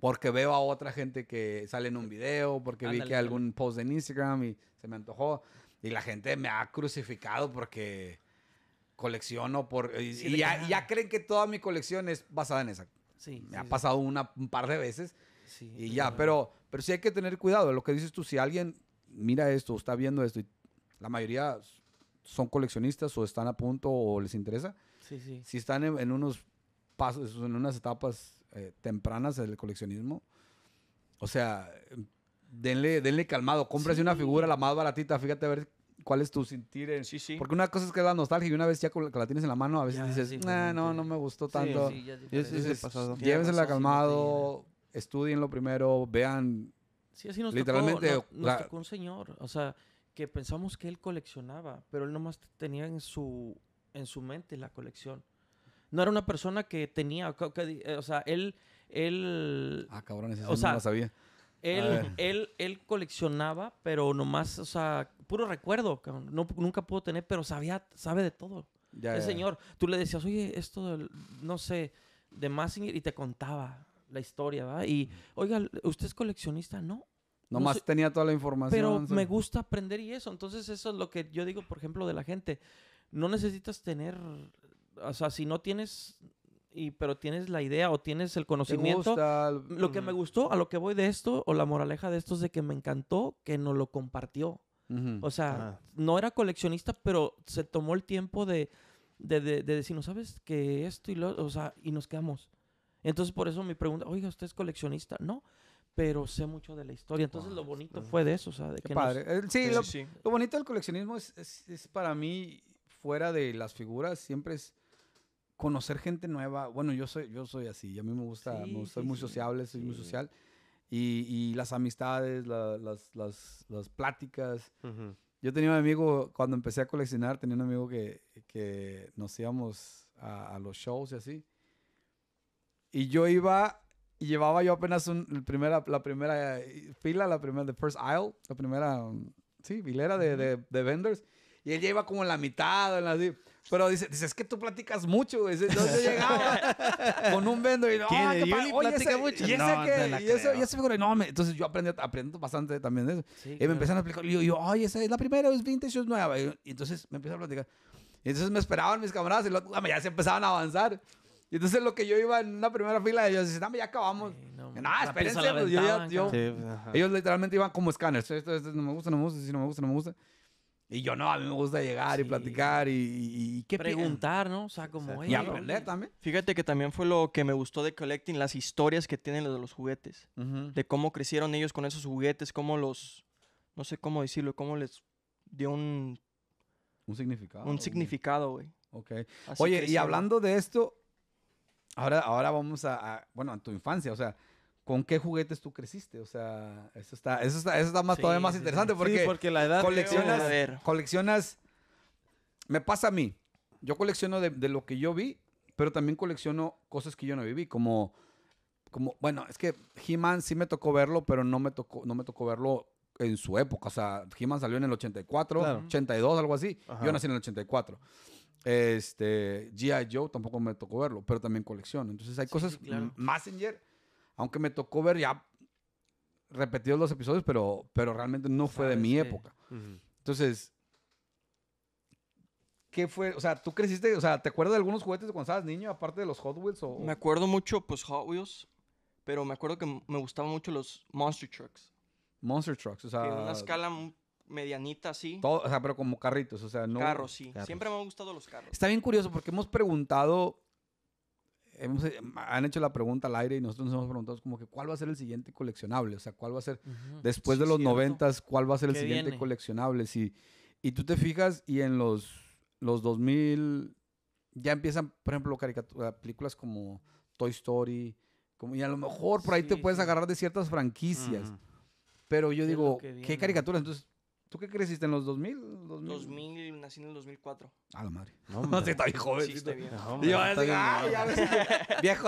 porque veo a otra gente que sale en un video, porque vi que algún post en Instagram y se me antojó. Y la gente me ha crucificado porque colecciono por... Y, ah. ya, creen que toda mi colección es basada en esa. Sí. Me ha pasado Una, un par de veces. Sí, y ya, pero pero sí hay que tener cuidado. Lo que dices tú, si alguien mira esto, está viendo esto, y la mayoría son coleccionistas o están a punto o les interesa. Si están en, unos pasos, en unas etapas eh, tempranas del coleccionismo, o sea, denle, denle calmado, cómprase una figura la más baratita, fíjate a ver cuál es tu sentir. Sí, Porque una cosa es que da nostalgia y una vez ya que la tienes en la mano, a veces dices, no, no me gustó tanto. Sí, sí, calmado estudien lo primero, vean. Sí, así nos literalmente, tocó, un señor, o sea, que pensamos que él coleccionaba, pero él nomás tenía en su, en su mente la colección. No era una persona que tenía, o eh, sea, él, él... Ah, cabrón, o Él, ah. él, él coleccionaba, pero nomás, o sea, puro recuerdo, No, nunca pudo tener, pero sabía, sabe de todo. el señor, tú le decías, oye, esto, no sé, de Massinger, y te contaba la historia, ¿verdad? Y, oiga, ¿usted es coleccionista? No. Nomás no tenía toda la información. Pero me gusta aprender y eso. Entonces, eso es lo que yo digo, por ejemplo, de la gente. No necesitas tener. O sea, si no tienes. Y, pero tienes la idea o tienes el conocimiento. Lo que me gustó, a lo que voy de esto, o la moraleja de esto es de que me encantó que nos lo compartió. O sea, ah. no era coleccionista, pero se tomó el tiempo de, de, de, de ¿no ¿sabes? Que esto y lo. O sea, y nos quedamos. Entonces, por eso mi pregunta, oiga, ¿usted es coleccionista? No, pero sé mucho de la historia. Entonces, lo ah, bonito fue de eso, o sea, de Qué padre. Eh, sí, lo, bonito del coleccionismo es, es, para mí, fuera de las figuras, siempre es conocer gente nueva. Bueno, yo soy, yo soy así, a mí me gusta, soy muy sociable, soy muy social. Y, y, las amistades, las, las, pláticas. Yo tenía un amigo, cuando empecé a coleccionar, tenía un amigo que, que nos íbamos a los shows y así. Y yo iba y llevaba yo apenas un, primera, la primera eh, fila, la primera, the first aisle, la primera, mm, sí, vilera de, de, de vendors. Y él ya iba como en la mitad, en la, así. Pero dice, dice, es que tú platicas mucho, Entonces yo llegaba con un vendor y no, ah, ¿qué platica Oye, mucho? Y ese y ese figura, no, me, entonces yo aprendí, bastante también de eso. y me empezaron a explicar, y yo, ay esa es la primera, es vintage, es nueva. Y, entonces me empezaron a platicar. Y entonces me esperaban mis camaradas y ah, ya se empezaban a avanzar. Y entonces lo que yo iba en una primera fila, ellos decían, dame, ya acabamos. no, ah, pues, ellos literalmente iban como escáneres. Esto, no me gusta, no me gusta, si no me gusta, no me gusta. Y yo no, a mí me gusta llegar y platicar y, y, ¿qué preguntar, ¿no? O sea, como Y también. Fíjate que también fue lo que me gustó de Collecting, las historias que tienen los de los juguetes, de cómo crecieron ellos con esos juguetes, cómo los, no sé cómo decirlo, cómo les dio un... Un significado. Un significado, güey. Ok. Oye, y hablando de esto, Ahora, ahora vamos a, bueno, a tu infancia, o sea, ¿con qué juguetes tú creciste? O sea, eso está, eso está, eso está más, todavía más interesante porque, la edad coleccionas, coleccionas, me pasa a mí, yo colecciono de, lo que yo vi, pero también colecciono cosas que yo no viví, como, como bueno, es que He-Man sí me tocó verlo, pero no me tocó, no me tocó verlo en su época, o sea, He-Man salió en el 84, 82, algo así, yo nací en el 84. Este, G.I. Joe tampoco me tocó verlo, pero también colección. Entonces hay cosas. Sí, Messenger, aunque me tocó ver ya repetidos los episodios, pero, pero realmente no fue de mi época. Entonces, ¿Qué fue? O sea, ¿tú creciste? O sea, ¿te acuerdas de algunos juguetes de cuando estabas niño, aparte de los Hot Wheels? Me acuerdo mucho, pues, Hot Wheels. Pero me acuerdo que me gustaban mucho los Monster Trucks. Monster Trucks, o sea... una escala medianita sí. o sea, pero como carritos, o sea, no. Carros, sí. Siempre me han gustado los carros. Está bien curioso porque hemos preguntado. Hemos, eh, han hecho la pregunta al aire y nosotros nos hemos preguntado como que cuál va a ser el siguiente coleccionable, o sea, cuál va a ser, después de los noventas, cuál va a ser el siguiente coleccionable. Y tú te fijas y en los, los 2000 ya empiezan, por ejemplo, películas como Toy Story, como, y a lo mejor por ahí te puedes agarrar de ciertas franquicias. Pero yo digo, ¿qué caricaturas? Entonces, ¿Tú qué creciste en los 2000? 2000, nací en el 2004. A la madre. No, no sé, está bien joven. Sí, está bien. viejo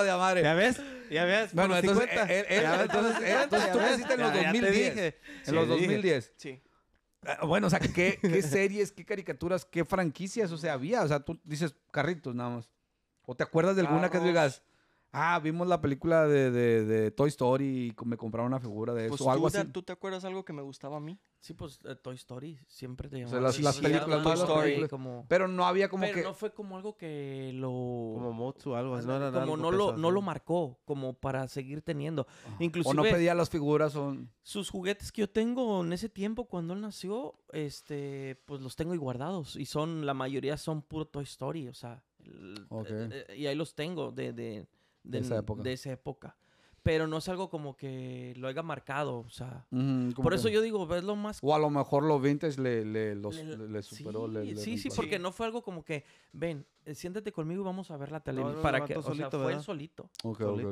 de la madre. ¿Ya ves? ¿Ya ves? Bueno, bueno entonces, eh, eh, eh, entonces, entonces tú creciste en los 2010. en los 2010. Sí. Ah, bueno, o sea, ¿qué, series, qué caricaturas, qué franquicias, o sea, había? O sea, tú dices carritos nada más. ¿O te acuerdas de alguna que digas, ah, vimos la película de, de, de, Toy Story y me compraron una figura de pues eso o algo tú, así. ¿Tú te acuerdas algo que me gustaba a mí? Sí, pues eh, Toy Story siempre te llamaba. las, las Toy Story. Pero no había como pero que... no fue como algo que lo... Como o algo así. No, no, como no, lo, no lo marcó, como para seguir teniendo. Incluso. Inclusive, o no pedía las figuras o... Sus juguetes que yo tengo en ese tiempo, cuando él nació, este, pues los tengo y guardados. Y son, la mayoría son puro Toy Story, o sea... Eh, eh, y ahí los tengo de, de de, esa época. Pero no es algo como que lo haya marcado, o sea. por eso yo digo, es lo más... O a lo mejor los vintage le, superó. Sí, sí, sí, porque no fue algo como que, ven, eh, siéntate conmigo y vamos a ver la televisión. para que, o sea, fue él solito.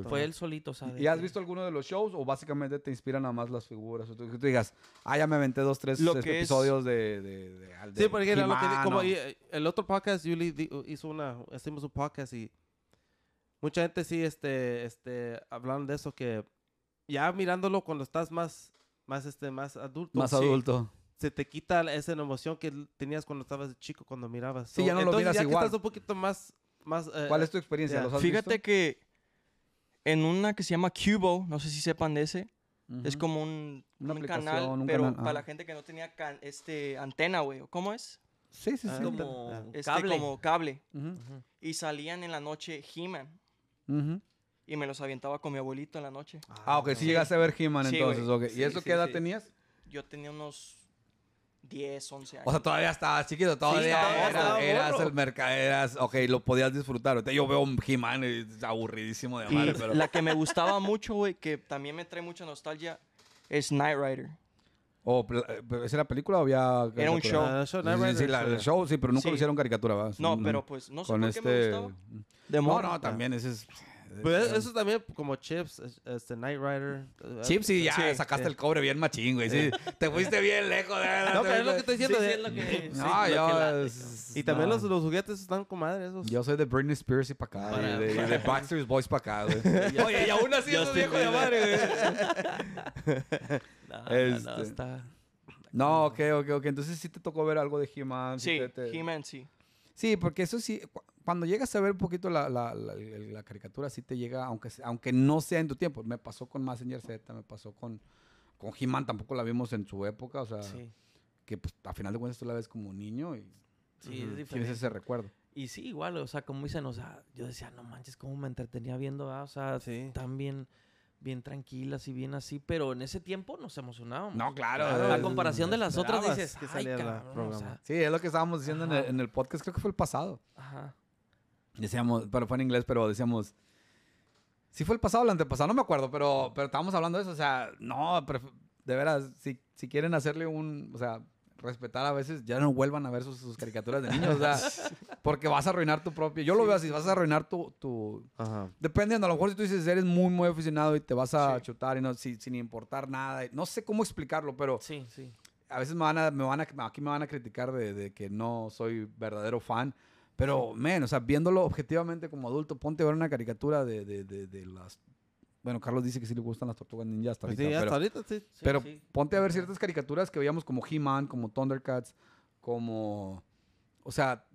Fue él solito, o ¿Y has visto alguno de los shows o básicamente te inspiran nada más las figuras? O tú, que tú digas, ah, ya me aventé dos, tres episodios de, de, Sí, porque era lo que, eh, el otro podcast, Julie hizo una, hicimos un podcast y mucha gente sí, este, este, hablan de eso que ya mirándolo cuando estás más, más, este, más adulto. Más adulto. Se te quita esa emoción que tenías cuando estabas chico, cuando mirabas. Sí, ya no entonces, lo miras ya Que estás un poquito más, más. Eh, ¿Cuál eh, es tu experiencia? ¿Los Fíjate que en una que se llama Cubo, no sé si sepan de ese. Es como un, una canal, pero para la gente que no tenía este, antena, güey. ¿Cómo es? Sí, sí, sí. Ah, como, este, cable. Como cable. Y salían en la noche He-Man. Y me los avientaba con mi abuelito en la noche. Ah, ok, sí llegaste a ver he entonces. Okay. ¿Y eso qué edad tenías? Yo tenía unos 10, 11 años. O sea, todavía estabas chiquito, todavía eras, el mercaderas, ok, lo podías disfrutar. Yo veo un He-Man aburridísimo de madre, La que me gustaba mucho, güey, que también me trae mucha nostalgia, es Knight Rider. O, ¿Esa era eh, película o había.? Era un show. Ah, sí, el show, sí, pero nunca lo hicieron caricatura, No, mm, pero mm. pues no sé con por qué este... me mm. no, no, ah. también ese es. Pero pues, eso también, como Chips, este Night Rider. Eh, Chips, y ya sacaste el cobre bien machín, güey. te fuiste bien lejos. De, eh, no, pero es lo que estoy diciendo. De, y también los, los, juguetes están madre esos. Yo soy de Britney Spears y pa' acá. de, Baxter's Boys pa' acá, güey. Oye, y aún así es viejo de madre, güey. no, no, este. está. No, ok, ok, ok. Entonces sí te tocó ver algo de He-Man. Sí, He-Man sí. sí, porque eso sí cuando llegas a ver un poquito la, la, la, caricatura, sí te llega, aunque, aunque no sea en tu tiempo. Me pasó con Massinger Z, me pasó con, con He-Man, tampoco la vimos en su época, o sea, que pues, a final de cuentas tú la ves como un niño y sí, es tienes ese recuerdo. Y sí, igual, o sea, como dicen, o sea, yo decía, no manches, cómo me entretenía viendo, ah, o sea, tan bien, bien tranquilas y bien así, pero en ese tiempo nos emocionábamos. No, claro. la comparación de las otras dices, que Ay, sí, es lo que estábamos diciendo en el, en el, podcast, creo que fue el pasado. Ajá decíamos, pero fue en inglés, pero decíamos, si fue el pasado o el antepasado, no me acuerdo, pero, pero estábamos hablando de eso, o sea, no, de veras, si, si quieren hacerle un, o sea, respetar a veces, ya no vuelvan a ver sus, caricaturas de niños, porque vas a arruinar tu propio, yo lo veo así, vas a arruinar tu, tu... dependiendo, a lo mejor si tú dices, eres muy, muy aficionado y te vas a chutar y no, sin importar nada, no sé cómo explicarlo, pero... Sí, sí a veces me van a, me van a, aquí me van a criticar de, de, que no soy verdadero fan, pero, men, o sea, viéndolo objetivamente como adulto, ponte a ver una caricatura de, de, de, las... Bueno, Carlos dice que sí le gustan las tortugas ninja hasta pues ahorita. Sí, hasta pero, ahorita sí. Pero ponte a ver ciertas caricaturas que veíamos como He-Man, como Thundercats, como... O sea,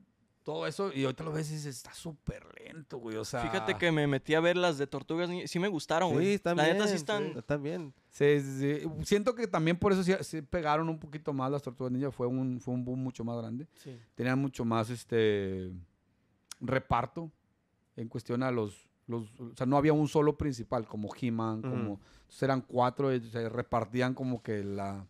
todo eso. Y ahorita lo ves y está súper lento, güey. O sea. Fíjate que me metí a ver las de tortugas. Sí me gustaron, güey. Sí, están La neta sí están. Siento que también por eso sí, pegaron un poquito más las tortugas ninja. Fue un, fue un boom mucho más grande. Tenían mucho más este reparto en cuestión a los. o sea, no había un solo principal, como He-Man, como... Entonces eran cuatro, se repartían como que la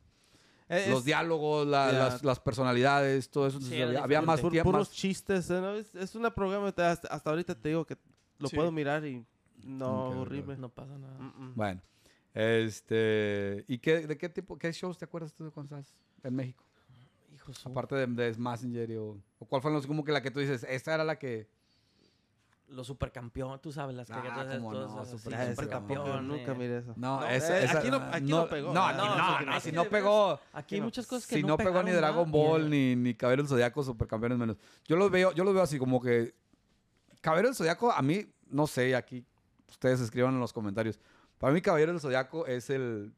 eh, los diálogos, las, las, personalidades, todo eso. había, más, había puros chistes. ¿eh? Es, una un programa hasta, ahorita te digo que lo puedo mirar y no horrible. No pasa nada. Bueno, este, ¿y qué, de qué tipo, qué shows te acuerdas tú de cuando en México? Aparte de, de Messenger o, o cuál fue como que la que tú dices, esta era la que los supercampeón, tú sabes, las que... Ah, como No, eh. nunca mire eso. No, aquí, no, pegó. No, aquí no, si no pegó. Aquí hay muchas cosas que si no pegó ni Dragon Ball, ni, ni del Zodíaco, supercampeones menos. Yo los veo, yo los veo así como que. Cabello del Zodíaco, a mí, no sé, aquí ustedes escriban en los comentarios. Para mí, Caballero del Zodiaco es el,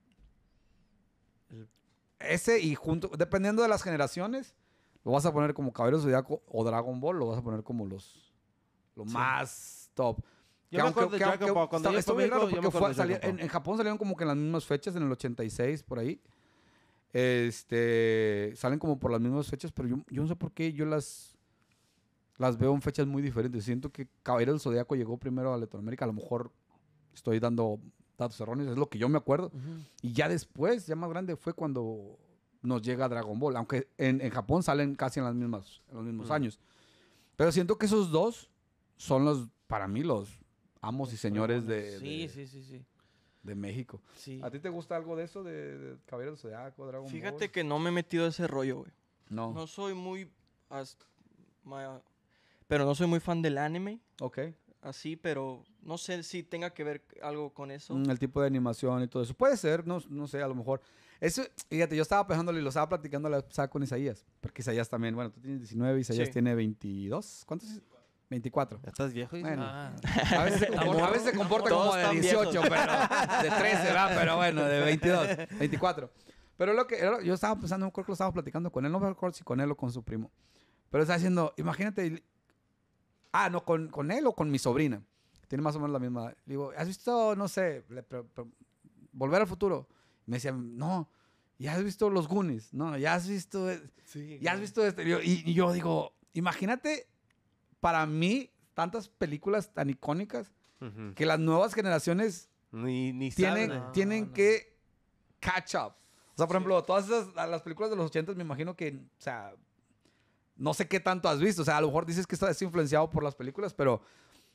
Ese y junto. Dependiendo de las generaciones, lo vas a poner como Caballero del Zodiaco o Dragon Ball, lo vas a poner como los lo más top. Yo que me acuerdo de Cuando fue, en, Japón salieron como que en las mismas fechas, en el 86, por ahí. Este, salen como por las mismas fechas, pero yo, yo no sé por qué yo las, las veo en fechas muy diferentes. Siento que Caballero del Zodíaco llegó primero a Latinoamérica. A lo mejor estoy dando datos erróneos, es lo que yo me acuerdo. Y ya después, ya más grande, fue cuando nos llega Dragon Ball. Aunque en, en Japón salen casi en, las mismas, los mismos años. Pero siento que esos dos son los, para mí, los amos y señores de, sí, sí, sí, sí. de México. Sí. ¿A ti te gusta algo de eso, de, de Caballeros de Dragon Fíjate que no me he metido a ese rollo, güey. No. No soy muy... pero no soy muy fan del anime. Ok. Así, pero no sé si tenga que ver algo con eso. Mm, el tipo de animación y todo eso. Puede ser, no, sé, a lo mejor. Eso, fíjate, yo estaba pensándolo y lo estaba platicando la con Isaías. Porque Isaías también, bueno, tú tienes 19, Isaías tiene 22. ¿Cuántos? 24. estás viejo? Bueno, ah. a, veces se comporta, como de 18, pero de 13, ¿verdad? pero bueno, de 22, 24. Pero lo que yo estaba pensando, creo que lo estaba platicando con él, no me acuerdo si con él o con su primo. Pero está diciendo, imagínate, ah, no, con, él o con mi sobrina. Tiene más o menos la misma. Le digo, ¿has visto, no sé, Volver al Futuro? me decía, no, ya has visto Los Goonies, no, ya has visto, sí, ya has visto este. y yo digo, imagínate para mí, tantas películas tan icónicas que las nuevas generaciones ni, tienen, tienen que catch up. O sea, por ejemplo, todas las películas de los 80 me imagino que, o sea, no sé qué tanto has visto. O sea, a lo mejor dices que estás influenciado por las películas, pero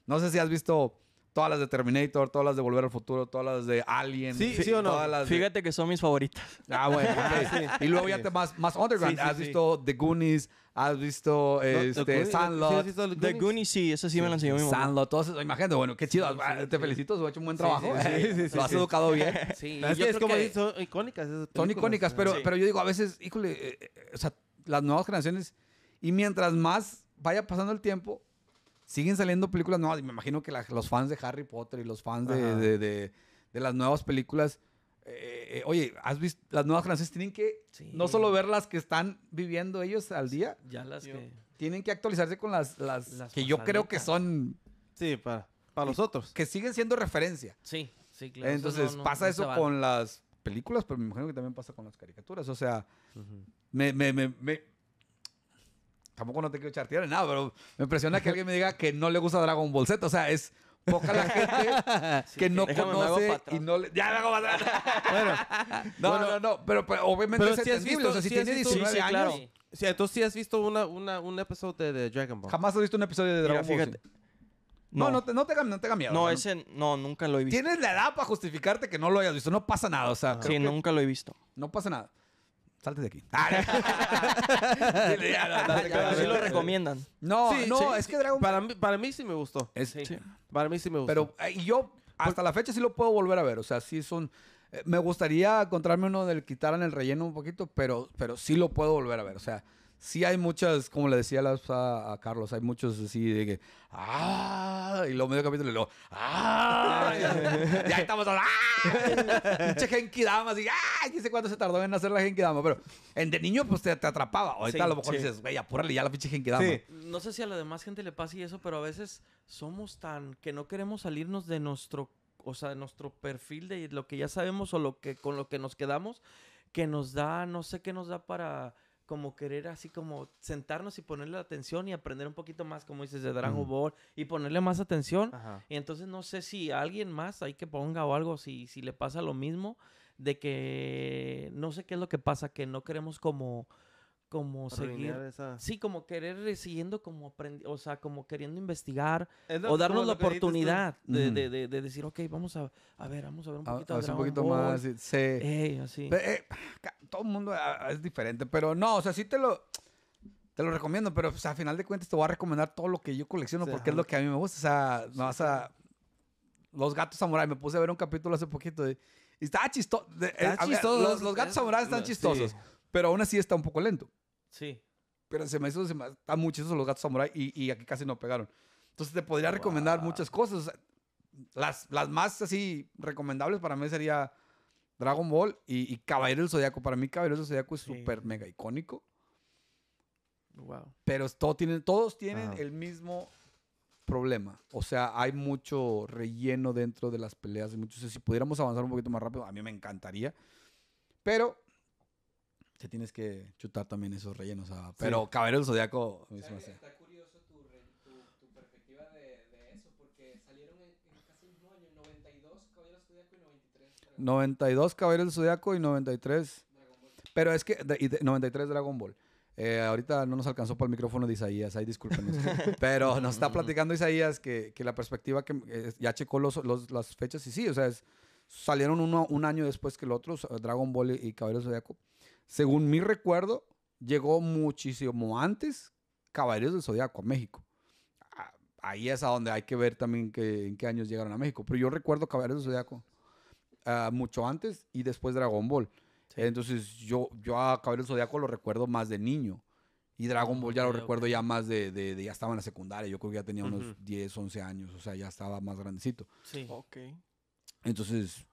no sé si has visto todas las de Terminator, todas las de Volver al Futuro, todas las de Alien. Sí, sí, o no. Fíjate que son mis favoritas. Ah, bueno. Ah, y luego ya te más, más underground. has visto The Goonies, has visto este, Sandlot. Sí, The, Goonies? The Goonies, sí, eso sí, me lo enseñó mi mamá. Sandlot, todo eso. Imagínate, bueno, qué chido. te felicito, has hecho un buen trabajo. Sí, sí, lo has educado bien. Sí, son icónicas. son icónicas, pero, pero yo digo, a veces, híjole, eh, eh, o sea, las nuevas generaciones. Y mientras más vaya pasando el tiempo, siguen saliendo películas nuevas. Y me imagino que los fans de Harry Potter y los fans de, las nuevas películas. Eh, eh, eh, oye, ¿has visto? Las nuevas francesas tienen que no solo ver las que están viviendo ellos al día. Ya las Tienen que actualizarse con las, que yo creo que son... Sí, para, los otros. Que siguen siendo referencia. Sí, sí, claro. Entonces pasa eso con las películas, pero me imagino que también pasa con las caricaturas. O sea, me, me tampoco no te quiero chartear en nada, pero me impresiona que alguien me diga que no le gusta Dragon Ball Z. O sea, es poca la gente que no conoce y no le... Ya me hago bueno, no, no, no, pero, obviamente es si entendible. o si, sí, años... entonces sí has visto una, una, un episodio de, Dragon Ball. Jamás has visto un episodio de Dragon Ball. Z. No, no, te, no, te, no No, ese no, nunca lo he visto. Tienes la edad para justificarte que no lo hayas visto. No pasa nada, o sea. Ah. sí, nunca lo he visto. No pasa nada salte de aquí. sí lo recomiendan. No, no, es que Dragon Para mí, para mí sí me gustó. Para mí sí me gustó. Pero eh, yo hasta la fecha sí lo puedo volver a ver. O sea, sí son... un eh, me gustaría encontrarme uno del quitaran el relleno un poquito, pero, pero sí lo puedo volver a ver. O sea, sí hay muchas, como le decía a, a Carlos, hay muchos así de que, ¡ah! Y luego medio capítulo y luego, ¡ah! ya, ahí estamos, ¡ah! ¡Pinche Genki Dama, así, ¡ah! Y sé cuánto se tardó en hacer la Genki Dama, pero en de niño, pues te, te atrapaba. Ahorita a lo mejor dices, güey, apúrale ya la pinche Genki Dama. No sé si a la demás gente le pasa y eso, pero a veces somos tan que no queremos salirnos de nuestro, o sea, de nuestro perfil, de lo que ya sabemos o lo que, con lo que nos quedamos, que nos da, no sé qué nos da para como querer así como sentarnos y ponerle atención y aprender un poquito más, como dices, de Dragon y ponerle más atención. Y entonces no sé si alguien más hay que ponga o algo, si, si le pasa lo mismo, de que no sé qué es lo que pasa, que no queremos como como seguir sí como querer siguiendo como o sea como queriendo investigar o darnos la oportunidad de, decir ok, vamos a, ver vamos a ver un ah, poquito más sí, eh, todo el mundo ah, es diferente pero no o sea sí te lo te lo recomiendo pero pues, a final de cuentas te voy a recomendar todo lo que yo colecciono porque es lo que a mí me gusta o sea no vas a los gatos samurai me puse a ver un capítulo hace poquito y, eh, está chistoso, los, gatos samurai están chistosos pero aún así está un poco lento Sí. Pero se me hizo, se me, está muchísimos los gatos samurai y, y, aquí casi no pegaron. Entonces te podría recomendar muchas cosas. las, las más así recomendables para mí sería Dragon Ball y, Caballero del Zodiaco. Para mí, Caballero del Zodiaco es súper mega icónico. Wow. Pero tienen, todos tienen el mismo problema. O sea, hay mucho relleno dentro de las peleas. si pudiéramos avanzar un poquito más rápido, a mí me encantaría. Pero te tienes que chutar también esos rellenos. Pero sí. del Zodíaco. está eh. curioso tu, perspectiva de, eso, porque salieron en, casi el mismo año, 92 Caballero del Zodíaco y 93. 92 del Zodíaco y 93. Pero es que, y 93 Dragon Ball. Eh, ahorita no nos alcanzó para el micrófono de Isaías, ahí discúlpenos. pero nos está platicando Isaías que, que la perspectiva que eh, ya checó los, los, las fechas y sí, o sea, es, salieron uno, un año después que el otro, Dragon Ball y, y del Zodíaco según mi recuerdo, llegó muchísimo antes Caballeros del Zodiaco a México. Ah, ahí es a donde hay que ver también que, en qué años llegaron a México. Pero yo recuerdo Caballeros del Zodiaco ah, mucho antes y después Dragon Ball. Entonces yo, yo a Caballeros del Zodiaco lo recuerdo más de niño. Y Dragon Ball ya lo recuerdo ya más de, ya estaba en la secundaria. Yo creo que ya tenía unos 10, 11 años. O sea, ya estaba más grandecito. Sí. Ok. Entonces,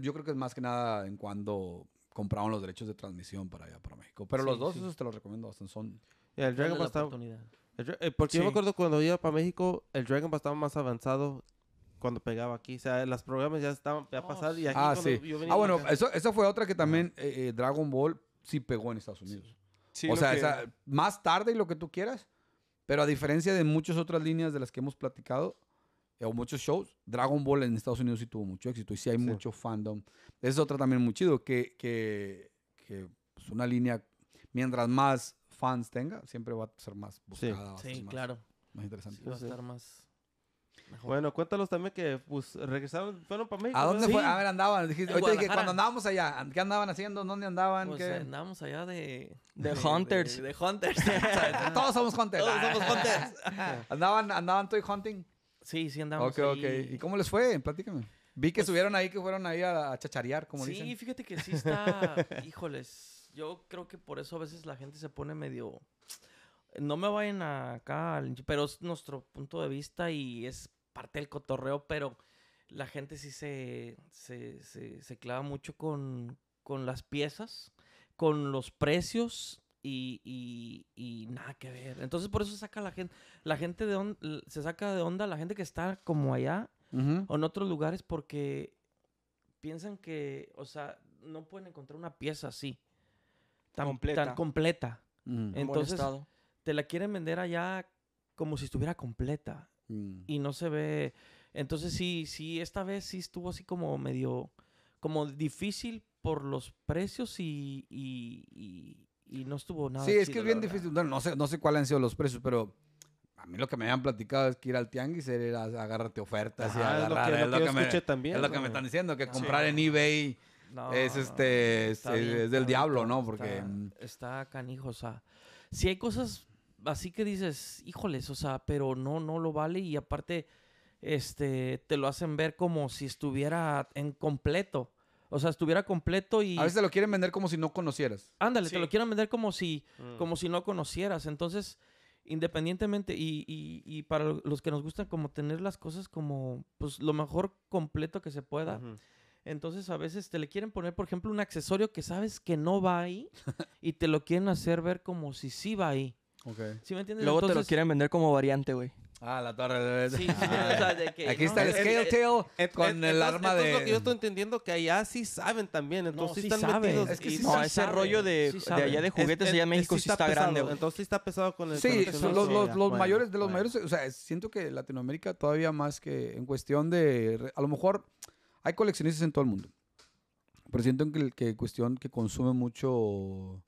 yo creo que es más que nada en cuando Compraban los derechos de transmisión para allá, para México. Pero los dos, esos te los recomiendo bastante. Son. el Dragon eh, porque yo me acuerdo cuando iba para México, el Dragon Ball estaba más avanzado cuando pegaba aquí. O sea, los programas ya estaban ya oh, y aquí Ah, sí. ah, bueno, eso, esa fue otra que también eh, eh, Dragon Ball sí pegó en Estados Unidos. o sea, más tarde y lo que tú quieras. Pero a diferencia de muchas otras líneas de las que hemos platicado, o muchos shows. Dragon Ball en Estados Unidos sí tuvo mucho éxito y sí hay mucho fandom. Es otra también muy chido, que, que, que pues, una línea, mientras más fans tenga, siempre va a ser más buscada. Sí, sí claro. Más interesante. Sí, va a estar más... Bueno, cuéntanos también que pues regresaron, fueron para México. ¿A dónde fue? A ver, andaban. Dijiste, que cuando andábamos allá, ¿qué andaban haciendo? ¿Dónde andaban? Pues andábamos allá de... De, Hunters. De, Hunters. Todos somos Hunters. Todos somos Hunters. andaban, andaban toy hunting. Sí, sí andamos Ok, ok. ¿Y cómo les fue? Platícame. Vi que estuvieron pues ahí, que fueron ahí a, chacharear, como dicen. Sí, fíjate que sí está... Híjoles, yo creo que por eso a veces la gente se pone medio... No me vayan acá, pero es nuestro punto de vista y es parte del cotorreo, pero la gente sí se, se, clava mucho con, con las piezas, con los precios y, nada que ver. Entonces por eso saca la gente, la gente de onda... se saca de onda la gente que está como allá o en otros lugares porque piensan que, o sea, no pueden encontrar una pieza así. Tan completa. Tan completa. Entonces, te la quieren vender allá como si estuviera completa. Mm. Y no se ve. Entonces, sí, sí, esta vez sí estuvo así como medio. como difícil por los precios y, y no estuvo nada. Sí, es que es bien difícil. no sé, no sé cuáles han sido los precios, pero a mí lo que me habían platicado es que ir al tianguis era agárrate ofertas y agarrar. Es lo que, me, también. Es lo que me están diciendo, que comprar en eBay es este es, del diablo, ¿no? Porque está, mm, está, canijo, o sea, si hay cosas así que dices, híjoles, o sea, pero no no lo vale y aparte este te lo hacen ver como si estuviera en completo. O sea, estuviera completo y... A veces te lo quieren vender como si no conocieras. Ándale, te lo quieren vender como si, mm. como si no conocieras. Entonces, independientemente, y, y, y, para los que nos gustan como tener las cosas como, pues, lo mejor completo que se pueda. Entonces a veces te le quieren poner, por ejemplo, un accesorio que sabes que no va ahí y te lo quieren hacer ver como si sí va ahí. Ok. ¿Sí me entiendes? Luego te lo quieren vender como variante, güey. Ah, la torre de Sí, Aquí está el Scale Tail con el arma de. Es lo que yo estoy entendiendo que allá sí saben también. Entonces sí están saben. metidos. no, ese rollo de, allá de juguetes allá en México sí está, grande. Entonces sí está pesado con el. Sí, los, mayores, de los mayores. O sea, siento que Latinoamérica todavía más que en cuestión de. A lo mejor hay coleccionistas en todo el mundo. Pero siento que, que cuestión que consume mucho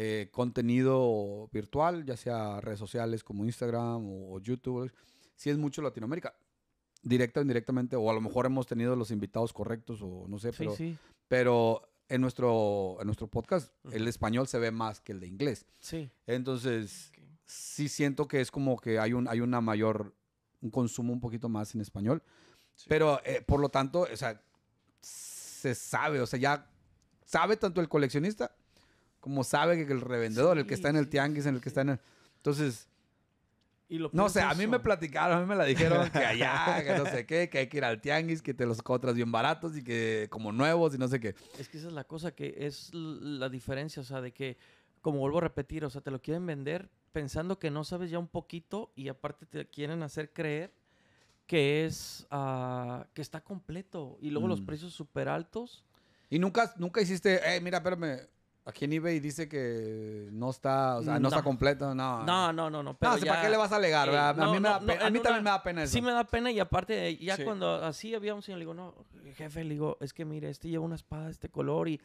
eh, contenido virtual, ya sea redes sociales como Instagram o, YouTube. ...si es mucho Latinoamérica, directa o indirectamente, o a lo mejor hemos tenido los invitados correctos o no sé, pero, pero en, nuestro, en nuestro podcast el español se ve más que el de inglés. Entonces, sí siento que es como que hay, un, hay una mayor, un consumo un poquito más en español. Pero, eh, por lo tanto, o se sabe, o sea, ya sabe tanto el coleccionista como sabe que el revendedor, el que está en el tianguis, en el que está en el... Entonces... Y no sé, a mí me platicaron, a mí me la dijeron que allá, que no sé qué, que hay que ir al tianguis, que te los cotras bien baratos y que como nuevos y no sé qué. Es que esa es la cosa que es la diferencia, o sea, de que, como vuelvo a repetir, o sea, te lo quieren vender pensando que no sabes ya un poquito y aparte te quieren hacer creer que es, ah, que está completo y luego los mm. precios súper altos. Y nunca, nunca hiciste, ¡Eh, mira, espérame, Aquí en y dice que no está, o sea, no, está completo, no. No, no, no, no. ¿para qué le vas a alegar? Eh, a, mí, también me da pena eso. Sí me da pena y aparte, eh, ya cuando así había un señor, le digo, no, jefe, le digo, es que mire, este lleva una espada de este color y,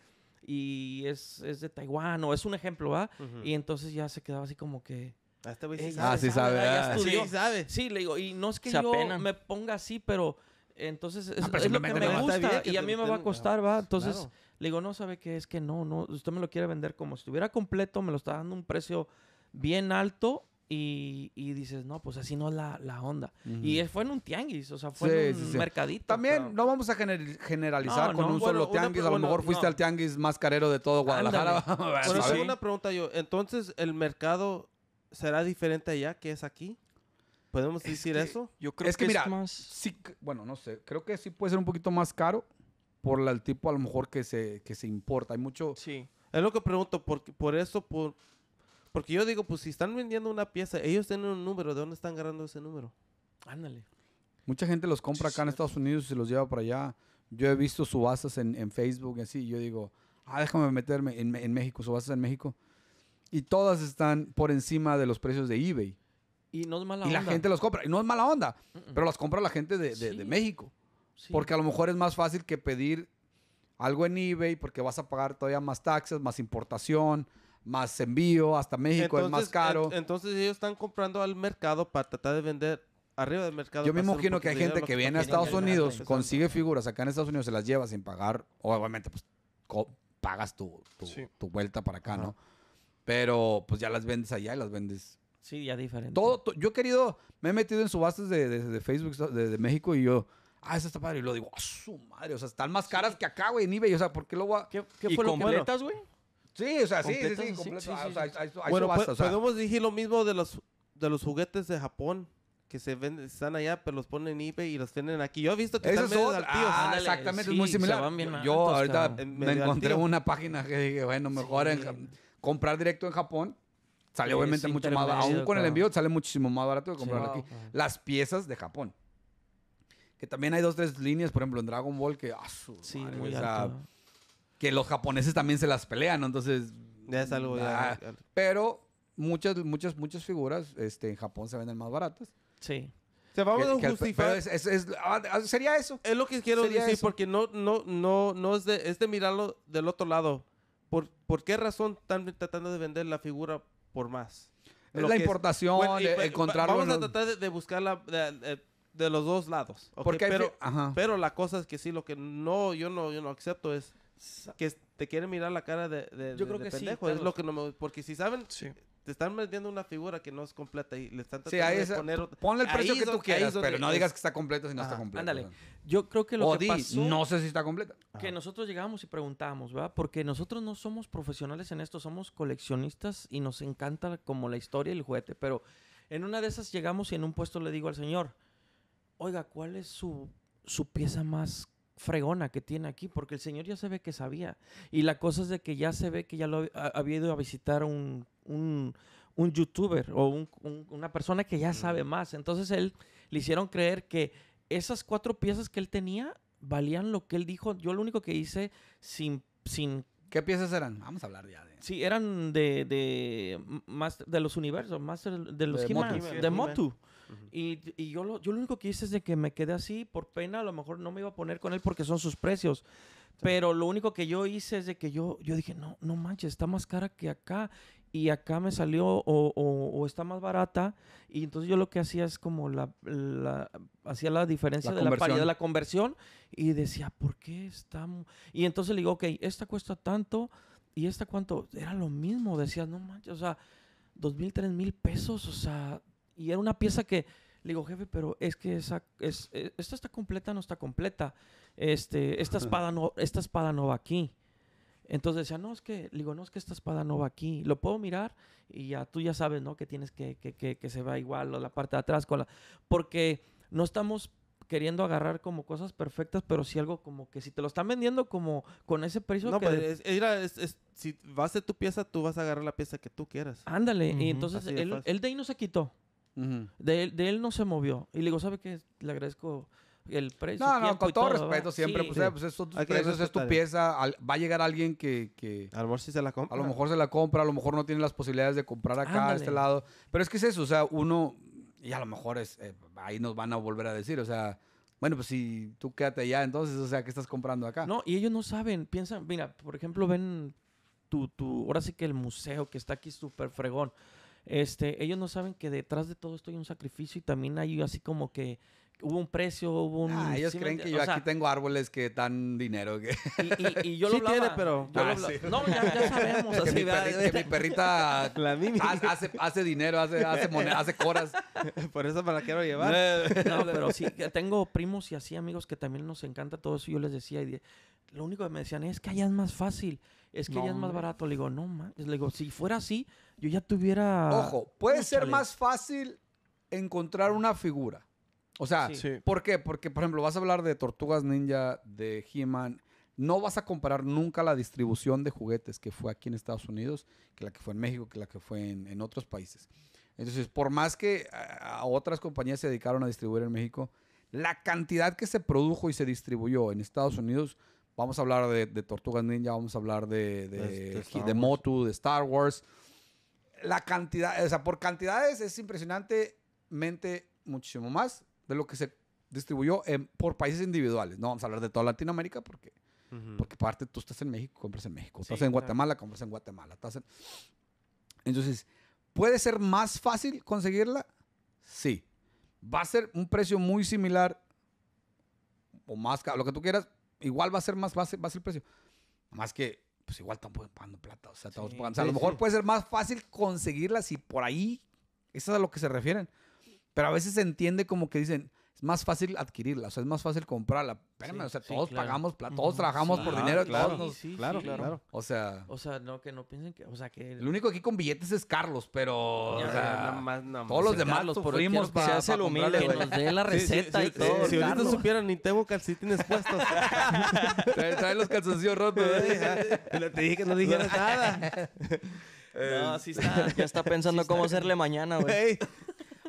y es, es de Taiwán o es un ejemplo, ¿va? Y entonces ya se quedaba así como que... Ah, este ah sí sabe. Ah. sí, sabe. sí, le digo, y no es que yo me ponga así, pero entonces, ah, es, lo que me gusta y a mí me va a costar, va. Ah, entonces, le digo, no, ¿sabe que Es que no, no, usted me lo quiere vender como si estuviera completo, me lo está dando un precio bien alto y, dices, no, pues así no es la, la onda. Y fue en un tianguis, o sea, fue en un mercadito. También no vamos a generalizar con un solo tianguis, a lo mejor fuiste al tianguis más carero de todo Guadalajara. Pero una pregunta yo, entonces, ¿el mercado será diferente allá que es aquí? ¿Podemos decir eso? Yo creo es que, es más... sí, bueno, no sé, creo que sí puede ser un poquito más caro por la, el tipo a lo mejor que se, que se importa. Hay mucho... Sí. Es lo que pregunto, por, por eso, por, porque yo digo, pues si están vendiendo una pieza, ellos tienen un número, ¿de dónde están agarrando ese número? Ándale. Mucha gente los compra acá en Estados Unidos y se los lleva para allá. Yo he visto subastas en, en Facebook y así, yo digo, ah, déjame meterme en, en México, subastas en México. Y todas están por encima de los precios de eBay. Y no es mala la gente los compra. Y no es mala onda, pero las compra la gente de, México. Porque a lo mejor es más fácil que pedir algo en eBay porque vas a pagar todavía más taxes, más importación, más envío hasta México, es más caro. entonces ellos están comprando al mercado para tratar de vender arriba del mercado. Yo me imagino que hay gente que, viene a Estados Unidos, consigue figuras acá en Estados Unidos, se las lleva sin pagar. Obviamente, pues pagas tu, tu, vuelta para acá, ¿no? Pero pues ya las vendes allá y las vendes Sí, ya diferente. Todo, yo he querido, me he metido en subastas de, de, Facebook de, México y yo, ah, esa está padre. Y lo digo, a ah, su madre, o sea, están más caras que acá, güey, en eBay. O sea, ¿por qué lo voy a. ¿Qué, qué ¿Y completas, güey? Sí, o sea, sí, sí, sí, bueno, podemos decir lo mismo de los, de los juguetes de Japón que se venden, están allá, pero los ponen en eBay y los tienen aquí. Yo he visto que están medio Ah, exactamente, es muy similar. yo ahorita me encontré una página que dije, bueno, mejor comprar directo en Japón Sale eh, obviamente mucho más barato. Aún con el envío sale muchísimo más barato que comprar aquí. Las piezas de Japón. Que también hay dos, tres líneas, por ejemplo, en Dragon Ball que... Ah, que los japoneses también se las pelean, Entonces... Ya es algo... Ah, pero muchas, muchas, muchas figuras este, en Japón se venden más baratas. Sí. Se a Es, ah, sería eso. Es lo que quiero decir, porque no, no, no, no es de, mirarlo del otro lado. ¿Por, por qué razón están tratando de vender la figura por más. Es la importación, es, encontrarlo. Vamos a tratar de, buscarla de, los dos lados. Porque pero, pero la cosa es que sí, lo que no yo no, yo no acepto es que te quieren mirar la cara de, de yo es lo que porque si saben te están metiendo una figura que no es completa y le están tratando de poner Ponle el precio que tú quieras, pero no digas que está completo si no está completo. Ándale. Yo creo que lo que di, pasó, no sé si está completa. Que nosotros llegamos y preguntábamos, ¿verdad? Porque nosotros no somos profesionales en esto, somos coleccionistas y nos encanta como la historia y el juguete. Pero en una de esas llegamos y en un puesto le digo al señor, oiga, ¿cuál es su, su pieza más fregona que tiene aquí, porque el señor ya se ve que sabía. Y la cosa es de que ya se ve que ya lo había ido a visitar un un, youtuber o una persona que ya sabe más. Entonces él le hicieron creer que esas cuatro piezas que él tenía valían lo que él dijo. Yo lo único que hice sin... sin ¿Qué piezas eran? Vamos a hablar ya de... Sí, eran de, de, de los universos, de los de De Motu. Y, yo, lo, yo lo único que hice es de que me quedé así por pena. A lo mejor no me iba a poner con él porque son sus precios. Pero lo único que yo hice es de que yo, yo dije, no, no manches, está más cara que acá y acá me salió o, está más barata. Y entonces yo lo que hacía es como la, hacía la diferencia de la paridad de la conversión y decía, ¿por qué estamos? Y entonces le digo, ok, esta cuesta tanto y esta cuánto. Era lo mismo, decía, no manches, o sea, dos mil, tres mil pesos, o sea, y era una pieza que... Le digo, jefe, pero es que esa, es, e, esta está completa, no está completa. Este, esta espada no, esta espada no va aquí. Entonces decía, no, es que, digo, no, es que esta espada no va aquí. Lo puedo mirar y ya tú ya sabes, ¿no? Que tienes que, que, que, que se va igual la parte de atrás con la... Porque no estamos queriendo agarrar como cosas perfectas, pero sí algo como que si te lo están vendiendo como con ese precio no, que... es, si vas de tu pieza, tú vas a agarrar la pieza que tú quieras. Ándale, y entonces él, él, de ahí no se quitó. de, él, de él no se movió. Y le digo, ¿sabe qué? Le agradezco el precio. No, no, con todo, respeto, siempre, pues, eh, pues, es, tu pieza. va a llegar alguien que, A lo mejor sí se la compra. A lo mejor se la compra, a lo mejor no tiene las posibilidades de comprar acá, a este lado. Pero es que es eso, o sea, uno. Y a lo mejor es. Eh, ahí nos van a volver a decir, o sea. Bueno, pues si tú quédate allá, entonces, o sea, ¿qué estás comprando acá? No, y ellos no saben, piensan, mira, por ejemplo, ven tu, tu, ahora sí que el museo que está aquí súper fregón. Este, ellos no saben que detrás de todo esto hay un sacrificio y también hay así como que hubo un precio, hubo un... Ah, ellos creen que yo aquí tengo árboles que dan dinero. Que... Y, yo lo sí hablaba, tiene, pero... Yo lo ah, No, ya, ya sabemos. mi perrita, hace, hace, dinero, hace, hace, monedas hace coras. Por eso me la quiero llevar. No, pero sí, tengo primos y así amigos que también nos encanta todo eso. Yo les decía, lo único que me decían es que allá es más fácil, es que allá es más barato. Le digo, no, man. Le digo, si fuera así, yo ya tuviera... Ojo, puede ser más fácil encontrar una figura o sea, ¿por qué? Porque, por ejemplo, vas a hablar de Tortugas Ninja, de he No vas a comparar nunca la distribución de juguetes que fue aquí en Estados Unidos, que la que fue en México, que la que fue en, otros países. Entonces, por más que otras compañías se dedicaron a distribuir en México, la cantidad que se produjo y se distribuyó en Estados Unidos, vamos a hablar de, Tortugas Ninja, vamos a hablar de, de, de, de Motu, de Star Wars. La cantidad, o sea, por cantidades es impresionantemente muchísimo más de lo que se distribuyó en, por países individuales. No vamos a hablar de toda Latinoamérica porque, porque parte tú estás en México, compras en México. Estás en Guatemala, compras en Guatemala. Estás Entonces, ¿puede ser más fácil conseguirla? Sí. Va a ser un precio muy similar o más lo que tú quieras. Igual va a ser más fácil, va a ser el precio. Más que, pues igual estamos pagando plata. O sea, pagando. a lo mejor puede ser más fácil conseguirla si por ahí, eso es a lo que se refieren. Pero a veces se entiende como que dicen, es más fácil adquirirla, o sea, es más fácil comprarla. o sea, todos pagamos, todos trabajamos por dinero, claro, todos claro, claro, O sea... O sea, no, que no piensen que... O sea, que... El único aquí con billetes es Carlos, pero... o sea, todos los demás los sufrimos para... Se Que nos dé la receta y todo. Si ahorita supieran, ni tengo calcetines puestos. Trae los calzoncillos rotos. ¿eh? Te dije que no dijeras nada. No, sí está. Eh, ya está pensando cómo hacerle mañana, güey.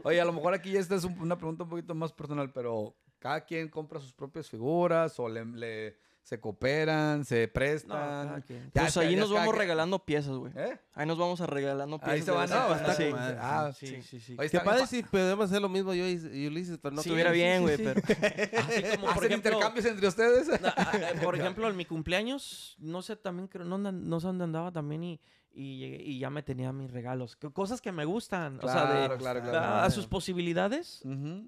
Oye, a lo mejor aquí ya esta es una pregunta un poquito más personal, pero cada quien compra sus propias figuras o le, se cooperan, se prestan. pues ahí nos vamos regalando piezas, güey. ¿Eh? Ahí nos vamos a regalando piezas. Ahí se van a gastar, Sí. Ah, sí, sí, sí. Oye, Qué padre si podemos hacer lo mismo yo y, Ulises, pero no. estuviera bien, güey, pero... Así como, intercambios entre ustedes? Ah, eh, por ejemplo, en mi cumpleaños, no sé, también creo, no, no sé dónde andaba también y y, ya me tenía mis regalos. Cosas que me gustan, a, sus posibilidades,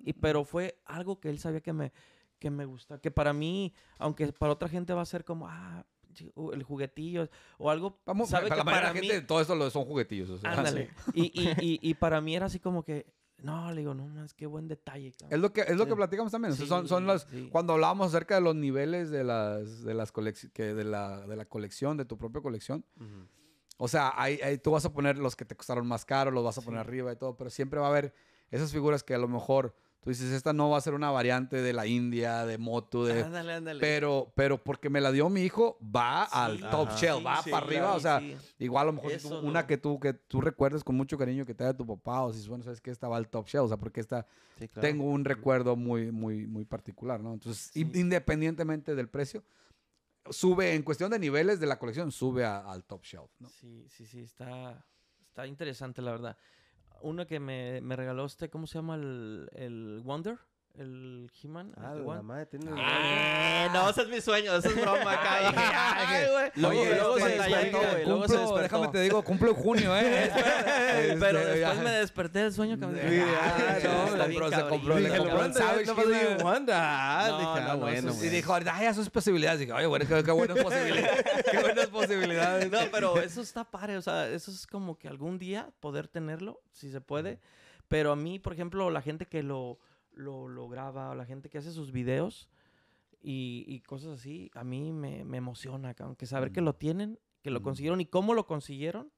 y, pero fue algo que él sabía que me, que me gusta, que para mí, aunque para otra gente va a ser como, ah, el juguetillo o algo. Vamos, sabe para la para gente, todo esto son juguetillos. Y, para mí era así como que, no, le digo, no más, qué buen detalle. Es lo que, es lo que platicamos también. son, son las, Cuando hablábamos acerca de los niveles de las, de las que de la, de la colección, de tu propia colección, o sea, ahí, ahí tú vas a poner los que te costaron más caro, los vas a poner arriba y todo, pero siempre va a haber esas figuras que a lo mejor tú dices, esta no va a ser una variante de la India, de moto, de... Pero, pero porque me la dio mi hijo, va al top shell, va para arriba, o sea, igual a lo mejor una que tú, que tú recuerdes con mucho cariño que te haya tu papá, o si bueno, sabes que esta va al top shell, o sea, porque esta tengo un recuerdo muy, muy, muy particular, ¿no? Entonces, independientemente del precio, sube en cuestión de niveles de la colección, sube al top shelf. ¿no? Sí, sí, sí, está, interesante la verdad. Uno que me, regaló este ¿cómo se llama? El, el Wonder. El He-Man. Ah, la madre tiene. ¡Ah! Eh, no, ese es mi sueño, Eso es broma, cabrón. Luego, luego, se despertó, güey. Luego se despertó. Déjame te digo, cumplo junio, ¿eh? Este, pero después me desperté del sueño que me ah, ah, no, se compró. el he Dije, Y dijo, ay, ah, ya es posibilidades. Dije, oye, bueno, qué buenas posibilidades. Qué buenas posibilidades. No, pero eso está padre. O sea, eso es como que algún día poder tenerlo, si se puede. Pero a mí, por ejemplo, la gente que lo lo, graba, la gente que hace sus videos y, cosas así, a mí me, emociona, aunque saber que mm. lo tienen, que lo mm. consiguieron y cómo lo consiguieron,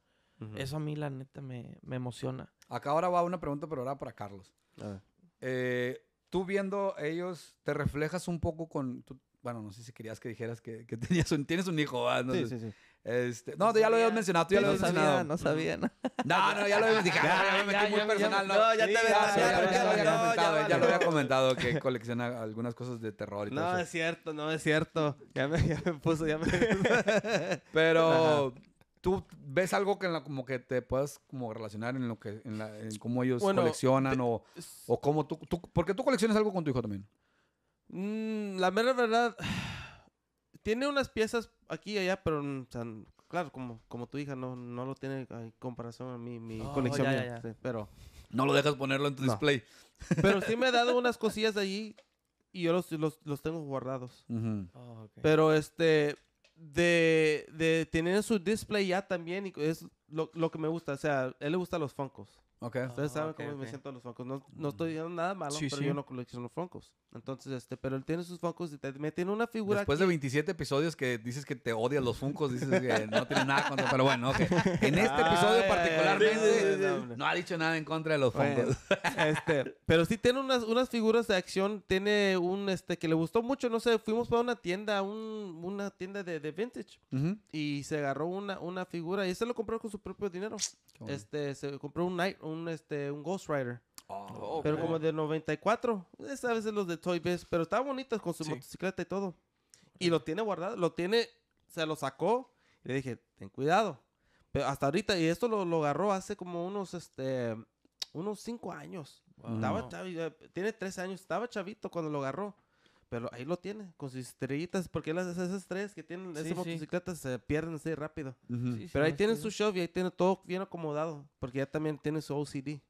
eso a mí la neta me, emociona. Acá ahora va una pregunta, pero ahora para Carlos. Eh, tú viendo ellos, te reflejas un poco con... bueno, no sé si querías que dijeras que, tenías tienes un hijo. Ah, ¿no? Sí, sí, sí. Este, no, ya lo habías mencionado, tú ya lo habías mencionado. No sabía, no sabía. No, no, ya lo habías dicho. Ah, ya, me metí muy personal. No, ya te Ya lo había comentado que colecciona algunas cosas de terror y todo No, es cierto, no es cierto. Ya me, ya me puso, ya me... Pero... ¿Tú ves algo que como que te puedas como relacionar en lo que en, la, cómo ellos coleccionan o, o cómo tú, tú porque tú coleccionas algo con tu hijo también? Mm, la mera verdad tiene unas piezas aquí y allá, pero claro, como, como tu hija no, lo tiene en comparación a mi, oh, conexión. Pero... No lo dejas ponerlo en tu display. Pero sí me ha dado unas cosillas de allí y yo los, tengo guardados. Oh, pero este, de, de tener su display ya también, y es lo, lo, que me gusta. O sea, él le gusta los Funkos. Ustedes ah, saben cómo me siento los Funkos. No, mm. estoy diciendo nada malo, pero yo no colecciono Funkos. Entonces, este, pero él tiene sus Funkos y te tiene una figura. Después de 27 episodios que dices que te odias los Funkos, dices que no tiene nada contra. Pero bueno, En este ah, episodio particularmente no ha dicho nada en contra de los Funkos. este, pero sí tiene unas, unas figuras de acción. Tiene un este que le gustó mucho. No sé, fuimos para una tienda, una tienda de, vintage. Y se agarró una, una figura. Y se lo compró con su propio dinero. este, se compró un Night un, este, un Ghost Rider. Oh, pero como de 94. Es a veces los de Toy Biz, pero está bonito con su motocicleta y todo. Y lo tiene guardado, lo tiene, se lo sacó. le dije, ten cuidado. Pero hasta ahorita, y esto lo, agarró hace como unos, este, unos cinco años. Estaba chavito, eh, tiene tres años, estaba chavito cuando lo agarró. Pero ahí lo tiene, con sus estrellitas, porque las, esas tres que tienen esas motocicletas se pierden así rápido. pero ahí tiene su show y ahí tiene todo bien acomodado, porque ya también tiene su OCD.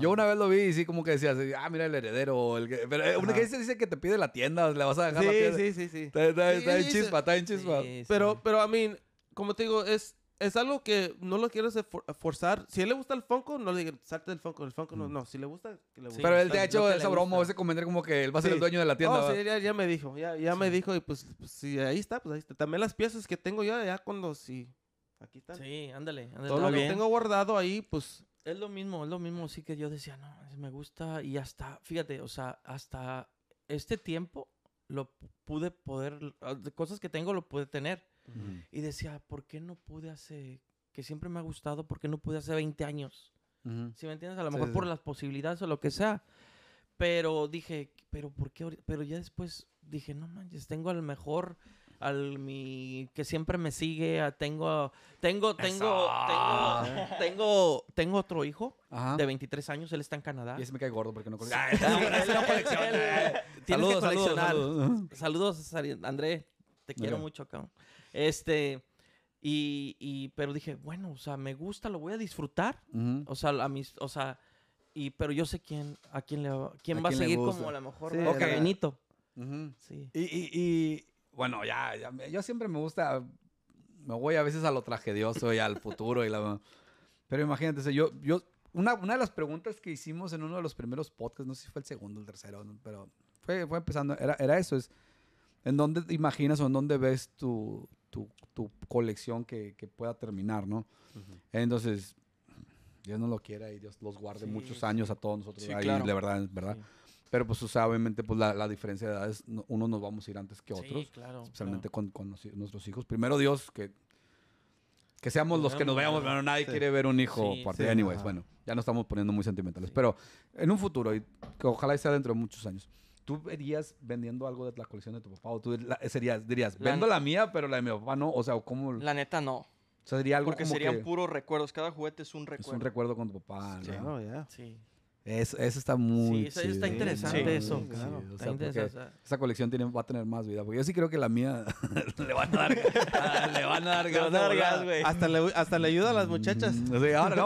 Yo una vez lo vi y sí, como que decía ah, mira el heredero. El Pero eh, una que dice, dice que te pide la tienda, le vas a dejar la tienda. Sí, sí, sí. Está, en chispa, está en chispa. pero, pero, a mí, como te digo, es es algo que no lo quieres forzar. Si a él le gusta el Funko, no le digas, salte del Funko. El Funko no, mm. no. Si le gusta, que le guste. pero él te ha hecho esa broma, ese comentario como que él va a ser el dueño de la tienda. No, sí, ya, me dijo, ya, me dijo. Y pues, si pues, ahí está, pues ahí está. También las piezas que tengo yo, ya cuando sí. Aquí están. Sí, ándale. ándale Todo lo que tengo guardado ahí, pues. Es lo mismo, es lo mismo. Sí que yo decía, no, me gusta. Y hasta, fíjate, o sea, hasta este tiempo lo pude poder. Ah, cosas que tengo lo pude tener y decía, ¿por qué no pude hacer que siempre me ha gustado, ¿por qué no pude hacer 20 años? Si me entiendes, a lo mejor por las posibilidades o lo que sea. Pero dije, pero ¿por qué? Pero ya después dije, no manches, tengo al mejor, al mi que siempre me sigue, tengo, tengo, tengo, ah. tengo, tengo, otro hijo de 23 años, él está en Canadá. Y ese me cae gordo porque no colecciona. Eh. saludos, saludos, saludos, saludos, André, te quiero mucho, cabrón. Este, y, y, pero dije, bueno, o sea, me gusta, lo voy a disfrutar. O sea, a mis, o sea, y, pero yo sé quién, a quién le va, quién va a seguir como a lo mejor o Benito. sí. y, y, bueno, ya, ya, yo siempre me gusta, me voy a veces a lo tragedioso y al futuro y la... Pero imagínate, yo, yo, una, una de las preguntas que hicimos en uno de los primeros podcasts, no sé si fue el segundo, el tercero, pero fue, fue empezando, era, era eso, es, ¿en dónde imaginas o en dónde ves tu, tu, tu colección que, que, pueda terminar, ¿no? Entonces, Dios no lo quiera y Dios los guarde muchos años a todos nosotros sí, ahí, de verdad, ¿verdad? Pero pues, obviamente, pues la, la, diferencia de edades, unos nos vamos a ir antes que otros, claro, especialmente Con, con nuestros hijos. Primero Dios, que que seamos los que nos veamos, pero nadie quiere ver un hijo por Anyways, bueno, ya nos estamos poniendo muy sentimentales. Pero en un futuro, y que ojalá sea dentro de muchos años, tú verías vendiendo algo de la colección de tu papá o tú dirías, vendo la, mía, pero la de mi papá no, o sea, ¿cómo? La neta no. O sea, algo Porque serían puros recuerdos. Cada juguete es un recuerdo. Es un recuerdo con tu papá, sí. Oh, ya. Sí. Eso, está muy. Sí, está interesante eso. Claro. Esa colección va a tener más vida. Porque yo sí creo que la mía le van a dar. le van a dar güey. Hasta le, hasta ayuda a las muchachas. Mm, ahora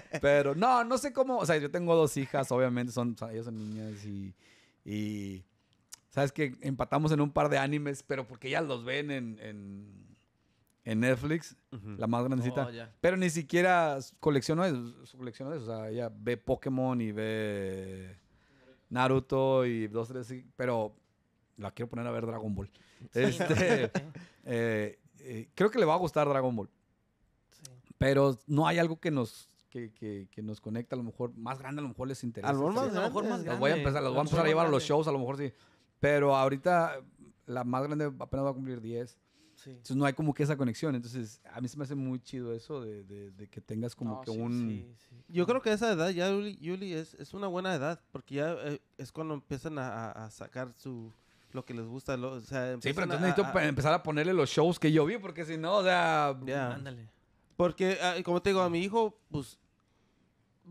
pero, no, no sé cómo. O sea, yo tengo dos hijas, obviamente, son, son niñas y y sabes que empatamos en un par de animes, pero porque ya los ven en, Netflix, la más grandecita. Oh, pero ni siquiera coleccionó eso, coleccionó eso. O sea, ella ve Pokémon y ve Naruto y dos, tres, pero la quiero poner a ver Dragon Ball. Este, eh, eh, creo que le va a gustar Dragon Ball. Pero no hay algo que nos que, que, nos conecta, a lo mejor más grande, a lo mejor les interesa. A lo mejor, más, grande. Los voy a empezar, los a llevar a los shows, a lo mejor sí. Pero ahorita la más grande apenas va a cumplir 10. Entonces no hay como que esa conexión. Entonces a mí se me hace muy chido eso de, de, que tengas como que un... Yo creo que esa edad ya, Yuli, es, es, una buena edad porque ya eh, es cuando empiezan a, a, sacar su... Lo que les gusta. o sea, sí, pero entonces necesito empezar a ponerle los shows que yo vi porque si no, o sea... Ándale. Porque, ah, como te digo, a mi hijo, pues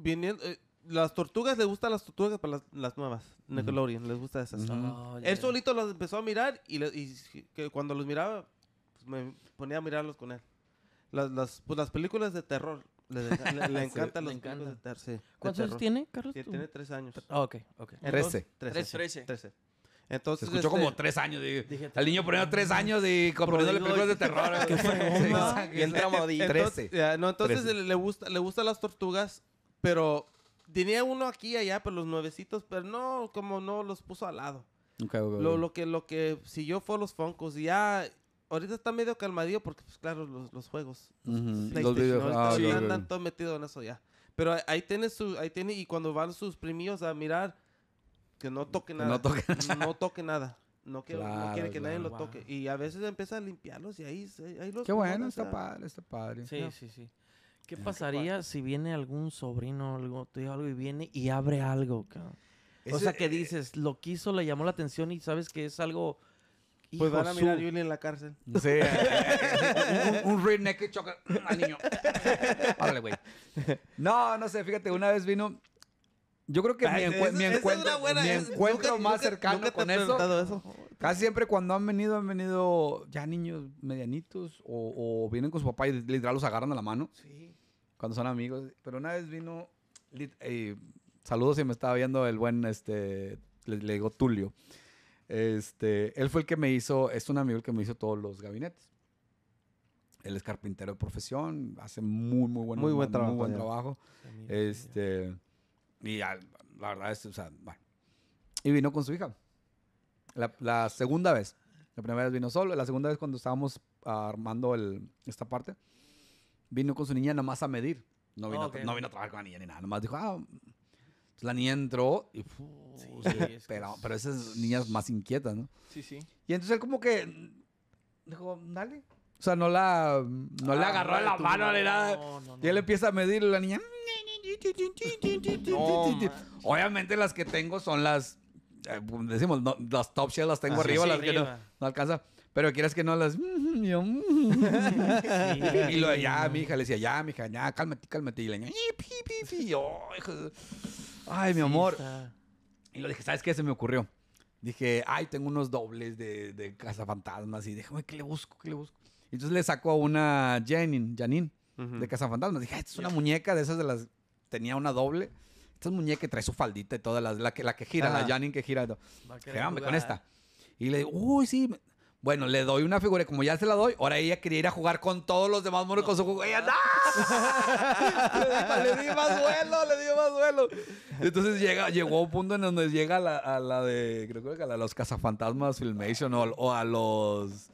eh, las tortugas le gustan las tortugas para las, las nuevas. Nickelodeon, les gusta esas. Oh, él solito las empezó a mirar y, le, y que cuando los miraba, pues me ponía a mirarlos con él. Las, las, pues las películas de terror. Le, le encantan las encanta. películas de, terror. ¿Cuántos años tiene, Carlos? tiene tres años. Oh, ok, ok. trece. Trece. Trece. Entonces, Se escuchó como este, tres años. De, al niño poniendo tres años y componiéndole películas de terror. ¿Qué fue? Bien traumadito. Trece. no, entonces le, gusta, le gustan las tortugas pero tenía uno aquí y allá, pero pues, los nuevecitos, pero no, como no los puso al lado. lo, lo, que lo que yo fue los Funkos. ya, ahorita está medio calmadillo porque, pues claro, los, los juegos. Los videos. Ah, andan todos metidos en eso ya. Pero ahí tiene su, ahí tiene, y cuando van sus primillos a mirar, que no toque nada. No toque, no toque nada. No, quiere que nadie lo toque. Y a veces empieza a limpiarlos y ahí, ahí los... Qué bueno, está padre, está padre. Sí, sí, sí. ¿Qué pasaría si viene algún sobrino o algo, te digo algo y viene y abre algo, o sea, que eh, dices, lo quiso, le llamó la atención y sabes que es algo... Pues van a mirar a en la cárcel. Sí. un, redneck que choca al niño. Párale, güey. No, no sé, fíjate, una vez vino... Yo creo que mi, encuentro, encuentro más cercano con eso, Casi siempre cuando han venido, han venido ya niños medianitos o, o vienen con su papá y literal los agarran a la mano. Sí cuando son amigos. Pero una vez vino, eh, saludos si me estaba viendo el buen, este, le, digo Tulio. Este, él fue el que me hizo, es un amigo el que me hizo todos los gabinetes. Él es carpintero de profesión, hace muy, muy buen, muy buen trabajo. Muy buen trabajo. este, y la verdad es, o sea, bueno. Y vino con su hija. La, segunda vez. La primera vez vino solo. La segunda vez cuando estábamos armando el, esta parte, vino con su niña nomás a medir. No vino, a, no trabajar con la niña ni nada. Nomás dijo, ah. Entonces la niña entró y. pero, pero esas niñas más inquietas, ¿no? Sí, sí. Y entonces él, como que. Dijo, dale. O sea, no la, no le agarró En la mano le nada. y él empieza a medir la niña. Obviamente las que tengo son las. decimos, las top shells las tengo arriba, las que no alcanza. Pero quieras que no las. y lo ya, mi hija le decía, ya, mi hija, ya, cálmate, cálmate. Y le Ay, mi amor. Y lo dije, ¿sabes qué? Se me ocurrió. Dije, ay, tengo unos dobles de, de cazafantasmas. Y déjame, ¿qué le busco? ¿Qué le busco? Y entonces le sacó una Janine, Janine de cazafantasmas. Dije, ah, esto es una muñeca de esas de las. Tenía una doble. Esta es muñeca que trae su faldita y todas las... la, que, la que gira, la Janin que gira. Dije, ah, con esta. Y le digo, uy, sí, bueno, le doy una figura y como ya se la doy, ahora ella quería ir a jugar con todos los demás monos con su juego. ¡Ella, ¡no! le, di, más duelo, le di más duelo. Entonces llega, llegó un punto en donde llega a la, la de, creo que a los cazafantasmas Filmation o, a los,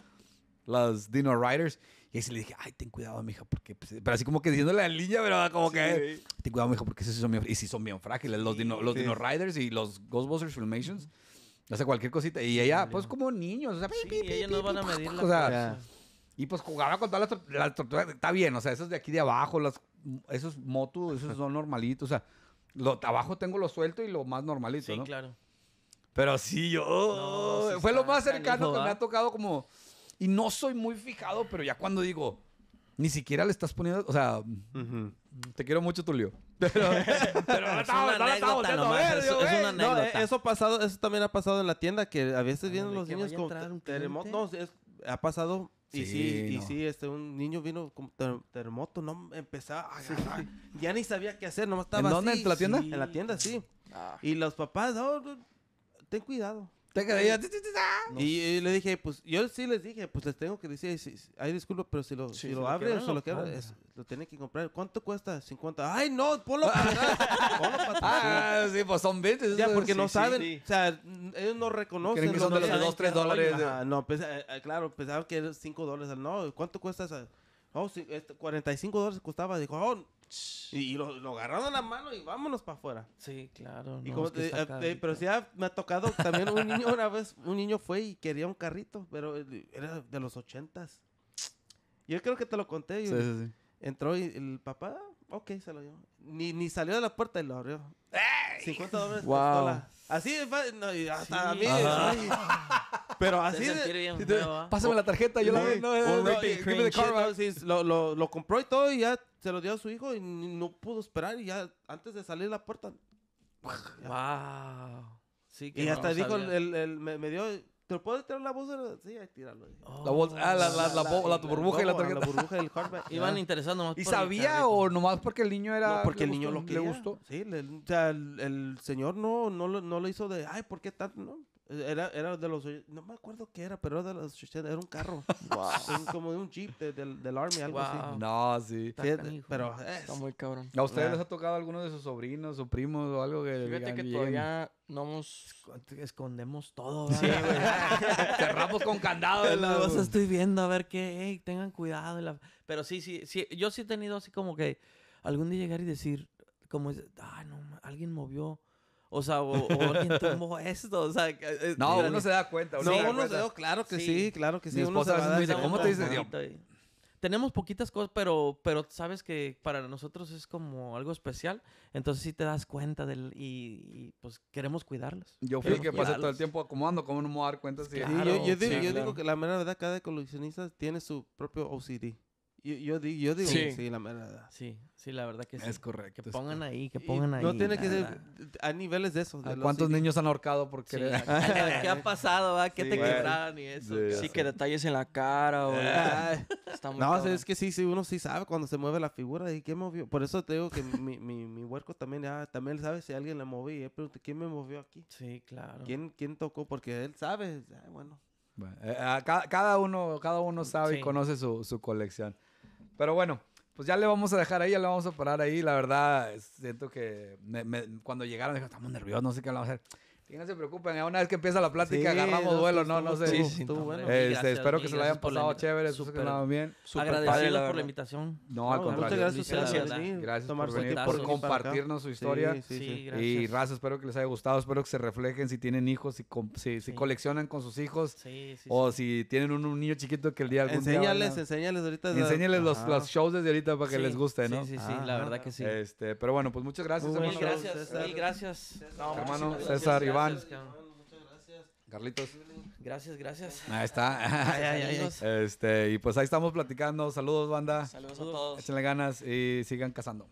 los Dino Riders. Y ahí se le dije, ay, ten cuidado, mija, porque. Pues, pero así como que diciéndole a la pero como que. Ten cuidado, mija, porque esos son bien. Y sí, son bien frágiles. Los, dino, los Dino Riders y los Ghostbusters Filmations Hace cualquier cosita. Y ella, pues como niños. O sea, sí, pi, no van a medir o y pues jugaba con todas las, tortugas. Está bien, o sea, esos de aquí de abajo, los esos motos esos son normalitos. O sea, lo, abajo tengo lo suelto y lo más normalito, sí, claro. Pero sí, yo... Oh, fue lo más cercano que me ha tocado como... Y no soy muy fijado, pero ya cuando digo... Ni siquiera le estás poniendo... O sea, te quiero mucho, Tulio. Pero, no estaba eso, pasado, eso también ha pasado en la tienda, que a veces vienen los niños con terremotos. ha pasado y sí, sí, este, un niño vino con terremoto, no empezaba a Ya ni sabía qué hacer, no estaba ¿En dónde? ¿En la tienda? En la tienda, sí. Ah. Y los papás, oh, ten cuidado. Eh, ah. Y, le dije, pues yo sí les dije, pues les tengo que decir, ay, disculpa, pero si lo, si lo abre o se lo queda, lo tiene que comprar. ¿Cuánto cuesta? 50. Ay, no, ponlo para atrás. ponlo para atrás. Ah, sí, pues son 20. Ya, porque no saben, o sea, ellos no reconocen. Creen que son de los 2, 3 dólares. Ajá, no, pues, eh, eh, claro, pensaban que eran 5 dólares. No, ¿cuánto cuesta esa? 45 este, dólares costaba. Dijo, oh, y, lo, lo agarraron la mano y vámonos para afuera. Sí, claro. pero sí me ha tocado también un niño, una vez un niño fue y quería un carrito, pero eh, era de los ochentas. Yo creo que te lo conté. Entró y el papá, ok, se lo dio. Ni, salió de la puerta y lo abrió. ¡Ey! dólares wow. Así, hasta a mí. pero así ¿ah? Pásame la tarjeta, yo la No, lo, lo compró y todo y ya se lo dio a su hijo y no pudo esperar y ya antes de salir la puerta. Wow. Sí, que y hasta dijo, el, el, me, dio, ¿te lo puedo tirar la bolsa? Sí, ahí tíralo. la bolsa, ah, la, la, la, la burbuja y la tarjeta. La burbuja el hardback. Iban interesando más. ¿Y sabía o nomás porque el niño era. porque el niño lo Le gustó. Sí, o sea, el, señor no, no, lo, no lo hizo de, ay, ¿por qué tanto? Era, era de los. No me acuerdo qué era, pero era de los Era un carro. como de un jeep del Army, algo así. No, sí. pero es. Está muy cabrón. ¿A ustedes ah. les ha tocado alguno de sus sobrinos o primos o algo que.? Fíjate que todavía no nos. Escondemos todo, güey. Cerramos con candado. estoy viendo a ver qué. tengan cuidado. Pero sí, sí, sí. Yo sí he tenido así como que algún día llegar y decir, como. Ah, no, alguien movió o sea, o, alguien tomó esto. O sea, eh, eh, no, uno se da cuenta. no, uno se da claro que sí. claro que sí. dice, ¿cómo te dice Dios? Tenemos poquitas cosas, pero, pero sabes que para nosotros es como algo especial. Entonces sí te das cuenta del, y, pues queremos cuidarlos Yo fui que pasé todo el tiempo acomodando, ¿cómo no me dar cuenta? yo, digo, que la mera verdad, cada coleccionista tiene su propio OCD. Yo, digo, yo digo sí. la verdad. Sí, sí, la verdad que sí. Es correcto. Que pongan ahí, que pongan ahí. No tiene que ser. a niveles de eso. ¿Cuántos niños han ahorcado por querer? ¿Qué ha pasado? Ah? ¿Qué te quedaron? eso? Sí, que detalles en la cara. Ah. O, no, es que sí, sí, uno sí sabe cuando se mueve la figura y qué movió. Por eso te digo que mi, mi, mi huerco también, ah, también sabe si alguien le moví. Eh, pero ¿quién me movió aquí? Sí, claro. ¿Quién, quién tocó? Porque él sabe. bueno. Eh, cada, uno, cada uno sabe y conoce su, su colección. Pero bueno, pues ya le vamos a dejar ahí, ya le vamos a parar ahí. La verdad, siento que cuando llegaron, dije, estamos nerviosos, no sé qué vamos a hacer. Y no se preocupen, ¿eh? una vez que empieza la plática agarramos duelo, no, no sé. Sí, bueno. Este, espero que se lo hayan pasado chévere, super, bien. Agradecido por la invitación. No, al contrario. contrario. Gracias, gracias, gracias por venir, por compartirnos su historia. Sí, sí, Y raza, espero que les haya gustado, espero que se reflejen si tienen hijos, si, coleccionan con sus hijos o si tienen un, niño chiquito que el día algún enséñales, día, enséñales ahorita. Enséñales los, shows desde ahorita para que les guste, ¿no? Sí, sí, sí, la verdad que sí. Este, pero bueno, pues muchas gracias, Mil Gracias, gracias. Hermano César, gracias, Carlitos. Gracias, gracias. Ahí está. este, y pues ahí estamos platicando. Saludos, banda. Saludos a todos. Échenle ganas y sigan cazando.